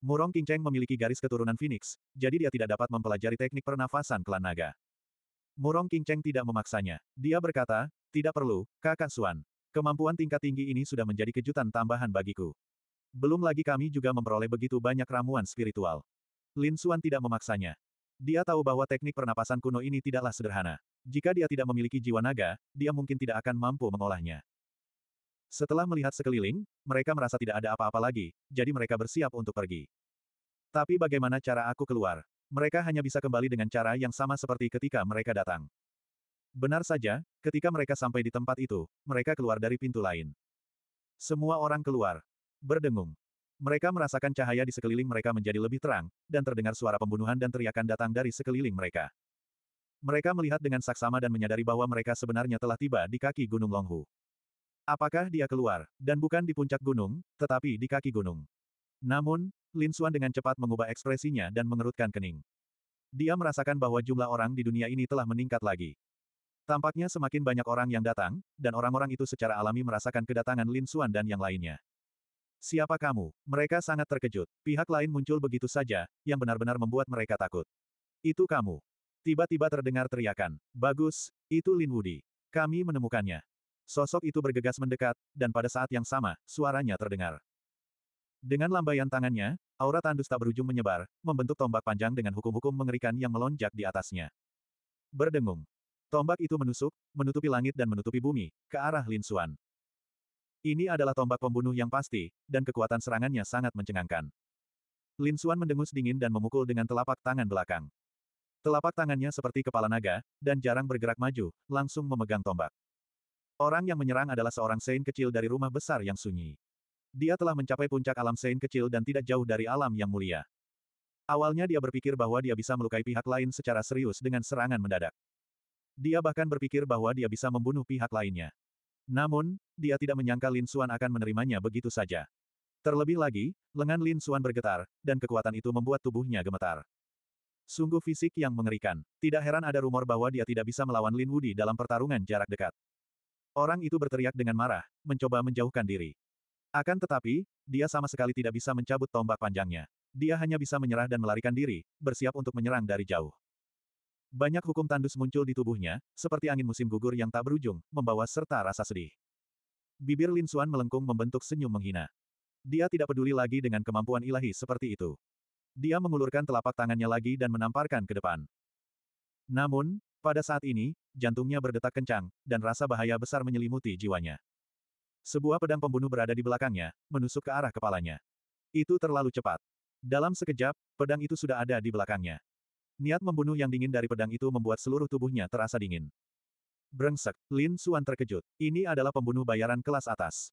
Murong Qingcheng memiliki garis keturunan Phoenix, jadi dia tidak dapat mempelajari teknik pernafasan klan naga. Murong Qingcheng tidak memaksanya. Dia berkata, tidak perlu, kakak Xuan. Kemampuan tingkat tinggi ini sudah menjadi kejutan tambahan bagiku. Belum lagi kami juga memperoleh begitu banyak ramuan spiritual. Lin Xuan tidak memaksanya. Dia tahu bahwa teknik pernapasan kuno ini tidaklah sederhana. Jika dia tidak memiliki jiwa naga, dia mungkin tidak akan mampu mengolahnya. Setelah melihat sekeliling, mereka merasa tidak ada apa-apa lagi, jadi mereka bersiap untuk pergi. Tapi bagaimana cara aku keluar? Mereka hanya bisa kembali dengan cara yang sama seperti ketika mereka datang. Benar saja, ketika mereka sampai di tempat itu, mereka keluar dari pintu lain. Semua orang keluar. Berdengung. Mereka merasakan cahaya di sekeliling mereka menjadi lebih terang, dan terdengar suara pembunuhan dan teriakan datang dari sekeliling mereka. Mereka melihat dengan saksama dan menyadari bahwa mereka sebenarnya telah tiba di kaki Gunung Longhu. Apakah dia keluar, dan bukan di puncak gunung, tetapi di kaki gunung. Namun, Lin Xuan dengan cepat mengubah ekspresinya dan mengerutkan kening. Dia merasakan bahwa jumlah orang di dunia ini telah meningkat lagi. Tampaknya semakin banyak orang yang datang, dan orang-orang itu secara alami merasakan kedatangan Lin Xuan dan yang lainnya. Siapa kamu? Mereka sangat terkejut. Pihak lain muncul begitu saja, yang benar-benar membuat mereka takut. Itu kamu. Tiba-tiba terdengar teriakan. Bagus, itu Lin Wudi. Kami menemukannya. Sosok itu bergegas mendekat, dan pada saat yang sama, suaranya terdengar. Dengan lambaian tangannya, aura tandus tak berujung menyebar, membentuk tombak panjang dengan hukum-hukum mengerikan yang melonjak di atasnya. Berdengung. Tombak itu menusuk, menutupi langit dan menutupi bumi, ke arah Lin Xuan. Ini adalah tombak pembunuh yang pasti, dan kekuatan serangannya sangat mencengangkan. Lin Xuan mendengus dingin dan memukul dengan telapak tangan belakang. Telapak tangannya seperti kepala naga, dan jarang bergerak maju, langsung memegang tombak. Orang yang menyerang adalah seorang Sein kecil dari rumah besar yang sunyi. Dia telah mencapai puncak alam Sein kecil dan tidak jauh dari alam yang mulia. Awalnya dia berpikir bahwa dia bisa melukai pihak lain secara serius dengan serangan mendadak. Dia bahkan berpikir bahwa dia bisa membunuh pihak lainnya. Namun, dia tidak menyangka Lin Xuan akan menerimanya begitu saja. Terlebih lagi, lengan Lin Xuan bergetar, dan kekuatan itu membuat tubuhnya gemetar. Sungguh fisik yang mengerikan. Tidak heran ada rumor bahwa dia tidak bisa melawan Lin Wudi dalam pertarungan jarak dekat. Orang itu berteriak dengan marah, mencoba menjauhkan diri. Akan tetapi, dia sama sekali tidak bisa mencabut tombak panjangnya. Dia hanya bisa menyerah dan melarikan diri, bersiap untuk menyerang dari jauh. Banyak hukum tandus muncul di tubuhnya, seperti angin musim gugur yang tak berujung, membawa serta rasa sedih. Bibir Lin Xuan melengkung membentuk senyum menghina. Dia tidak peduli lagi dengan kemampuan ilahi seperti itu. Dia mengulurkan telapak tangannya lagi dan menamparkan ke depan. Namun, pada saat ini, jantungnya berdetak kencang, dan rasa bahaya besar menyelimuti jiwanya. Sebuah pedang pembunuh berada di belakangnya, menusuk ke arah kepalanya. Itu terlalu cepat. Dalam sekejap, pedang itu sudah ada di belakangnya. Niat membunuh yang dingin dari pedang itu membuat seluruh tubuhnya terasa dingin. Brengsek, Lin Suan terkejut. Ini adalah pembunuh bayaran kelas atas.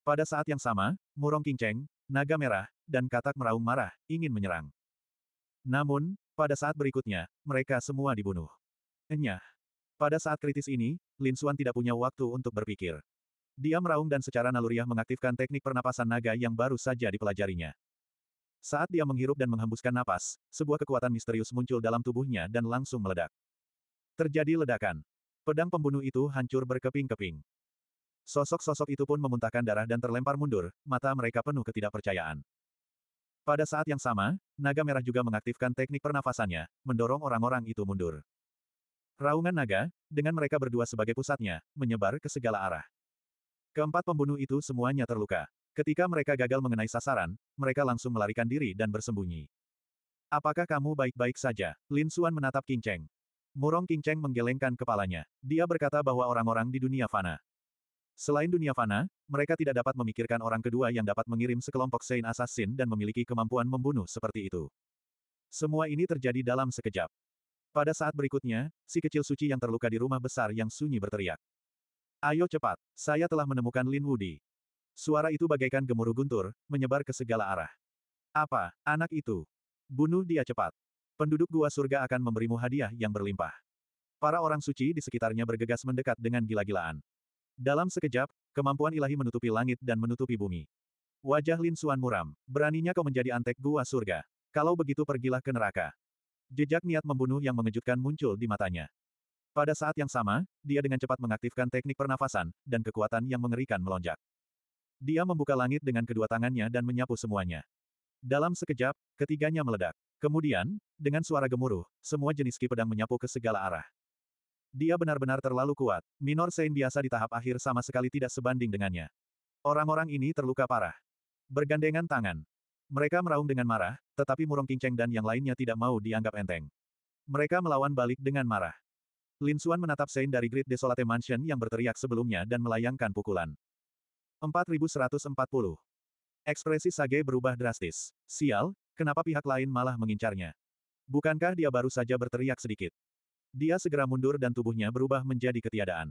Pada saat yang sama, Murong Kinceng, Naga Merah, dan Katak Meraung marah, ingin menyerang. Namun, pada saat berikutnya, mereka semua dibunuh. Enyah. Pada saat kritis ini, Lin Suan tidak punya waktu untuk berpikir. Dia meraung dan secara naluriah mengaktifkan teknik pernapasan naga yang baru saja dipelajarinya. Saat dia menghirup dan menghembuskan napas, sebuah kekuatan misterius muncul dalam tubuhnya dan langsung meledak. Terjadi ledakan. Pedang pembunuh itu hancur berkeping-keping. Sosok-sosok itu pun memuntahkan darah dan terlempar mundur, mata mereka penuh ketidakpercayaan. Pada saat yang sama, naga merah juga mengaktifkan teknik pernafasannya, mendorong orang-orang itu mundur. Raungan naga, dengan mereka berdua sebagai pusatnya, menyebar ke segala arah. Keempat pembunuh itu semuanya terluka. Ketika mereka gagal mengenai sasaran, mereka langsung melarikan diri dan bersembunyi. Apakah kamu baik-baik saja? Lin Suan menatap King Cheng. Murong King Cheng menggelengkan kepalanya. Dia berkata bahwa orang-orang di dunia fana. Selain dunia fana, mereka tidak dapat memikirkan orang kedua yang dapat mengirim sekelompok Sein Assassin dan memiliki kemampuan membunuh seperti itu. Semua ini terjadi dalam sekejap. Pada saat berikutnya, si kecil suci yang terluka di rumah besar yang sunyi berteriak. Ayo cepat, saya telah menemukan Lin Wudi. Suara itu bagaikan gemuruh guntur, menyebar ke segala arah. Apa, anak itu? Bunuh dia cepat. Penduduk gua surga akan memberimu hadiah yang berlimpah. Para orang suci di sekitarnya bergegas mendekat dengan gila-gilaan. Dalam sekejap, kemampuan ilahi menutupi langit dan menutupi bumi. Wajah Lin Suan muram. Beraninya kau menjadi antek gua surga. Kalau begitu pergilah ke neraka. Jejak niat membunuh yang mengejutkan muncul di matanya. Pada saat yang sama, dia dengan cepat mengaktifkan teknik pernafasan, dan kekuatan yang mengerikan melonjak. Dia membuka langit dengan kedua tangannya dan menyapu semuanya. Dalam sekejap, ketiganya meledak. Kemudian, dengan suara gemuruh, semua jenis ki pedang menyapu ke segala arah. Dia benar-benar terlalu kuat. Minor Sein biasa di tahap akhir sama sekali tidak sebanding dengannya. Orang-orang ini terluka parah. Bergandengan tangan. Mereka meraung dengan marah, tetapi Murong Kinceng dan yang lainnya tidak mau dianggap enteng. Mereka melawan balik dengan marah. Lin Xuan menatap Sein dari Great Desolate Mansion yang berteriak sebelumnya dan melayangkan pukulan. 4140. Ekspresi Sage berubah drastis. Sial, kenapa pihak lain malah mengincarnya? Bukankah dia baru saja berteriak sedikit? Dia segera mundur dan tubuhnya berubah menjadi ketiadaan.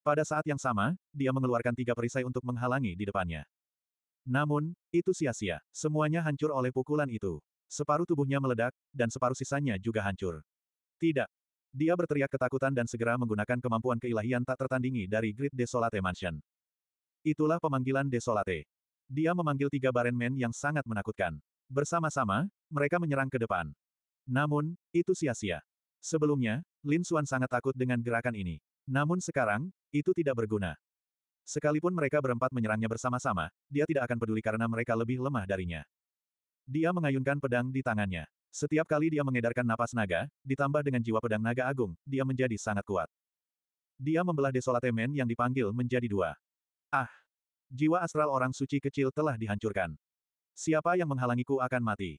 Pada saat yang sama, dia mengeluarkan tiga perisai untuk menghalangi di depannya. Namun, itu sia-sia. Semuanya hancur oleh pukulan itu. Separuh tubuhnya meledak, dan separuh sisanya juga hancur. Tidak. Dia berteriak ketakutan dan segera menggunakan kemampuan keilahian tak tertandingi dari Great Desolate Mansion. Itulah pemanggilan Desolate. Dia memanggil tiga barenmen yang sangat menakutkan. Bersama-sama, mereka menyerang ke depan. Namun, itu sia-sia. Sebelumnya, Lin Xuan sangat takut dengan gerakan ini. Namun sekarang, itu tidak berguna. Sekalipun mereka berempat menyerangnya bersama-sama, dia tidak akan peduli karena mereka lebih lemah darinya. Dia mengayunkan pedang di tangannya. Setiap kali dia mengedarkan napas naga, ditambah dengan jiwa pedang naga agung, dia menjadi sangat kuat. Dia membelah Desolate Men yang dipanggil menjadi dua. Ah! Jiwa astral orang suci kecil telah dihancurkan. Siapa yang menghalangiku akan mati.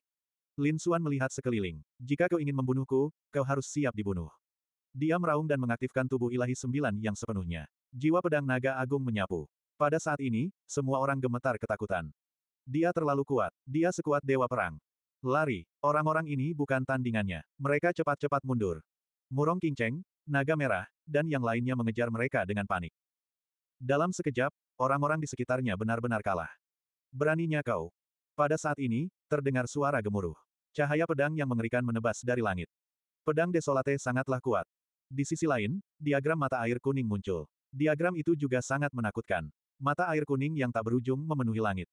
Lin Xuan melihat sekeliling. Jika kau ingin membunuhku, kau harus siap dibunuh. Dia meraung dan mengaktifkan tubuh ilahi sembilan yang sepenuhnya. Jiwa pedang naga agung menyapu. Pada saat ini, semua orang gemetar ketakutan. Dia terlalu kuat. Dia sekuat dewa perang. Lari. Orang-orang ini bukan tandingannya. Mereka cepat-cepat mundur. Murong Kinceng, Naga Merah, dan yang lainnya mengejar mereka dengan panik. Dalam sekejap, orang-orang di sekitarnya benar-benar kalah. Beraninya kau. Pada saat ini, terdengar suara gemuruh. Cahaya pedang yang mengerikan menebas dari langit. Pedang Desolate sangatlah kuat. Di sisi lain, diagram mata air kuning muncul. Diagram itu juga sangat menakutkan. Mata air kuning yang tak berujung memenuhi langit.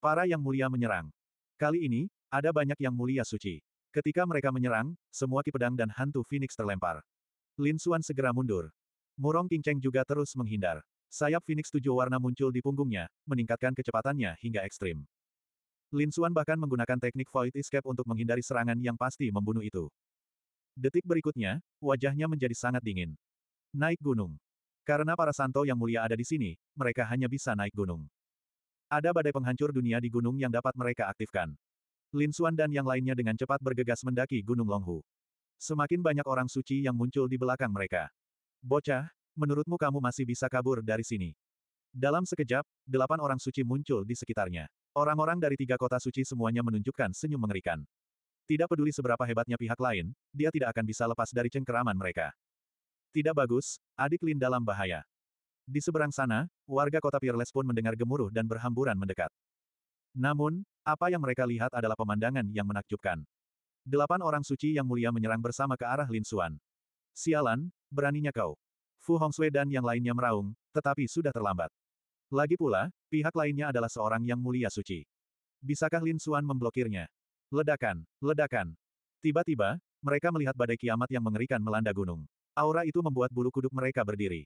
Para yang mulia menyerang. Kali ini, ada banyak yang mulia suci. Ketika mereka menyerang, semua ki pedang dan hantu Phoenix terlempar. Lin Xuan segera mundur. Murong Cheng juga terus menghindar. Sayap Phoenix tujuh warna muncul di punggungnya, meningkatkan kecepatannya hingga ekstrim. Lin Xuan bahkan menggunakan teknik Void Escape untuk menghindari serangan yang pasti membunuh itu. Detik berikutnya, wajahnya menjadi sangat dingin. Naik gunung. Karena para santo yang mulia ada di sini, mereka hanya bisa naik gunung. Ada badai penghancur dunia di gunung yang dapat mereka aktifkan. Lin Xuan dan yang lainnya dengan cepat bergegas mendaki Gunung Longhu. Semakin banyak orang suci yang muncul di belakang mereka. Bocah, menurutmu kamu masih bisa kabur dari sini? Dalam sekejap, delapan orang suci muncul di sekitarnya. Orang-orang dari tiga kota suci semuanya menunjukkan senyum mengerikan. Tidak peduli seberapa hebatnya pihak lain, dia tidak akan bisa lepas dari cengkeraman mereka. Tidak bagus, adik Lin dalam bahaya. Di seberang sana, warga kota Peerless pun mendengar gemuruh dan berhamburan mendekat. Namun, apa yang mereka lihat adalah pemandangan yang menakjubkan. Delapan orang suci yang mulia menyerang bersama ke arah Lin Suan. Sialan, beraninya kau. Fu Hongsui dan yang lainnya meraung, tetapi sudah terlambat. Lagi pula, pihak lainnya adalah seorang yang mulia suci. Bisakah Lin Xuan memblokirnya? Ledakan, ledakan. Tiba-tiba, mereka melihat badai kiamat yang mengerikan melanda gunung. Aura itu membuat bulu kuduk mereka berdiri.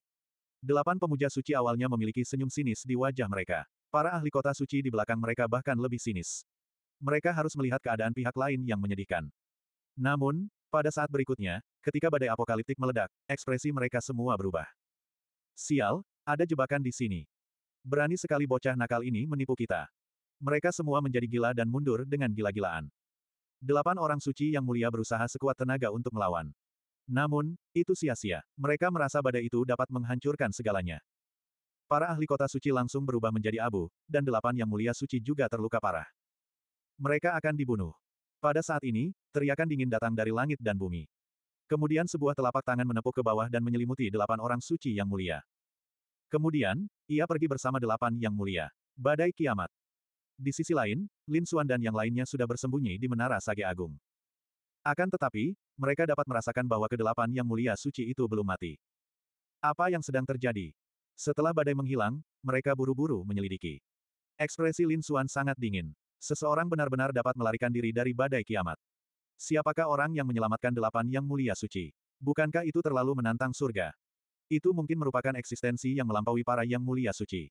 Delapan pemuja suci awalnya memiliki senyum sinis di wajah mereka. Para ahli kota suci di belakang mereka bahkan lebih sinis. Mereka harus melihat keadaan pihak lain yang menyedihkan. Namun, pada saat berikutnya, ketika badai apokaliptik meledak, ekspresi mereka semua berubah. Sial, ada jebakan di sini. Berani sekali bocah nakal ini menipu kita. Mereka semua menjadi gila dan mundur dengan gila-gilaan. Delapan orang suci yang mulia berusaha sekuat tenaga untuk melawan. Namun, itu sia-sia. Mereka merasa badai itu dapat menghancurkan segalanya. Para ahli kota suci langsung berubah menjadi abu, dan delapan yang mulia suci juga terluka parah. Mereka akan dibunuh. Pada saat ini, teriakan dingin datang dari langit dan bumi. Kemudian sebuah telapak tangan menepuk ke bawah dan menyelimuti delapan orang suci yang mulia. Kemudian, ia pergi bersama delapan yang mulia. Badai kiamat. Di sisi lain, Lin Xuan dan yang lainnya sudah bersembunyi di Menara Sage Agung. Akan tetapi, mereka dapat merasakan bahwa kedelapan yang mulia suci itu belum mati. Apa yang sedang terjadi? Setelah badai menghilang, mereka buru-buru menyelidiki. Ekspresi Lin Xuan sangat dingin. Seseorang benar-benar dapat melarikan diri dari badai kiamat. Siapakah orang yang menyelamatkan delapan yang mulia suci? Bukankah itu terlalu menantang surga? Itu mungkin merupakan eksistensi yang melampaui para yang mulia suci.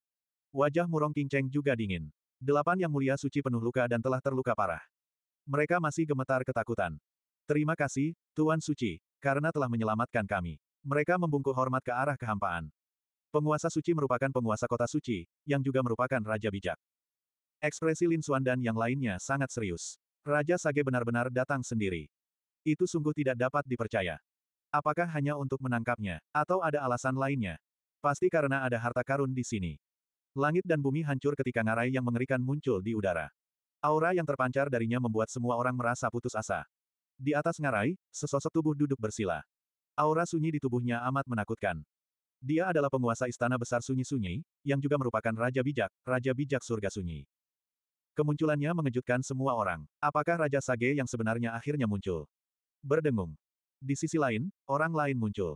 Wajah Murong Kinceng juga dingin. Delapan yang mulia suci penuh luka dan telah terluka parah. Mereka masih gemetar ketakutan. Terima kasih, Tuan Suci, karena telah menyelamatkan kami. Mereka membungkuk hormat ke arah kehampaan. Penguasa suci merupakan penguasa kota suci, yang juga merupakan raja bijak. Ekspresi Lin Suan dan yang lainnya sangat serius. Raja Sage benar-benar datang sendiri. Itu sungguh tidak dapat dipercaya. Apakah hanya untuk menangkapnya, atau ada alasan lainnya? Pasti karena ada harta karun di sini. Langit dan bumi hancur ketika ngarai yang mengerikan muncul di udara. Aura yang terpancar darinya membuat semua orang merasa putus asa. Di atas ngarai, sesosok tubuh duduk bersila. Aura sunyi di tubuhnya amat menakutkan. Dia adalah penguasa istana besar sunyi-sunyi, yang juga merupakan Raja Bijak, Raja Bijak Surga Sunyi. Kemunculannya mengejutkan semua orang. Apakah Raja Sage yang sebenarnya akhirnya muncul? Berdengung. Di sisi lain, orang lain muncul.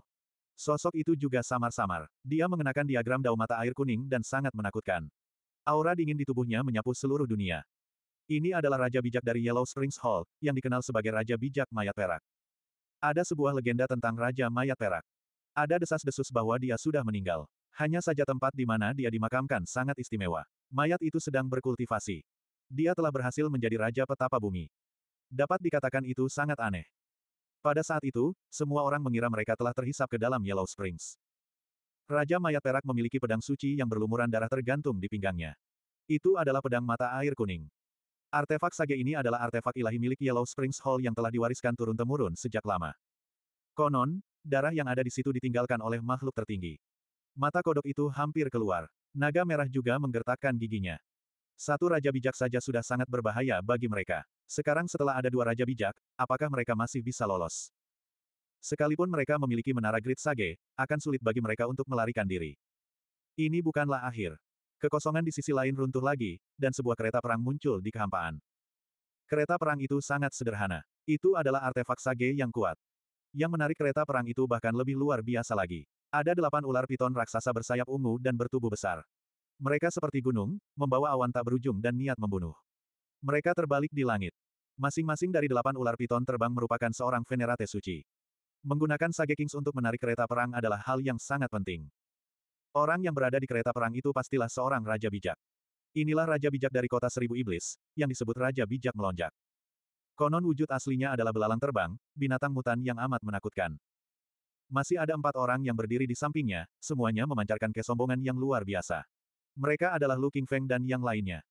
Sosok itu juga samar-samar. Dia mengenakan diagram daun mata air kuning dan sangat menakutkan. Aura dingin di tubuhnya menyapu seluruh dunia. Ini adalah Raja Bijak dari Yellow Springs Hall, yang dikenal sebagai Raja Bijak Mayat Perak. Ada sebuah legenda tentang Raja Mayat Perak. Ada desas-desus bahwa dia sudah meninggal. Hanya saja tempat di mana dia dimakamkan sangat istimewa. Mayat itu sedang berkultivasi. Dia telah berhasil menjadi Raja Petapa Bumi. Dapat dikatakan itu sangat aneh. Pada saat itu, semua orang mengira mereka telah terhisap ke dalam Yellow Springs. Raja Mayat Perak memiliki pedang suci yang berlumuran darah tergantung di pinggangnya. Itu adalah pedang mata air kuning. Artefak sage ini adalah artefak ilahi milik Yellow Springs Hall yang telah diwariskan turun-temurun sejak lama. Konon, darah yang ada di situ ditinggalkan oleh makhluk tertinggi. Mata kodok itu hampir keluar. Naga merah juga menggertakkan giginya. Satu raja bijak saja sudah sangat berbahaya bagi mereka. Sekarang setelah ada dua raja bijak, apakah mereka masih bisa lolos? Sekalipun mereka memiliki menara grid sage, akan sulit bagi mereka untuk melarikan diri. Ini bukanlah akhir. Kekosongan di sisi lain runtuh lagi, dan sebuah kereta perang muncul di kehampaan. Kereta perang itu sangat sederhana. Itu adalah artefak sage yang kuat. Yang menarik kereta perang itu bahkan lebih luar biasa lagi. Ada delapan ular piton raksasa bersayap ungu dan bertubuh besar. Mereka seperti gunung, membawa awan tak berujung dan niat membunuh. Mereka terbalik di langit. Masing-masing dari delapan ular piton terbang merupakan seorang venerate suci. Menggunakan Sage Kings untuk menarik kereta perang adalah hal yang sangat penting. Orang yang berada di kereta perang itu pastilah seorang raja bijak. Inilah raja bijak dari kota seribu iblis, yang disebut raja bijak melonjak. Konon wujud aslinya adalah belalang terbang, binatang mutan yang amat menakutkan. Masih ada empat orang yang berdiri di sampingnya, semuanya memancarkan kesombongan yang luar biasa. Mereka adalah Lu Qingfeng dan yang lainnya.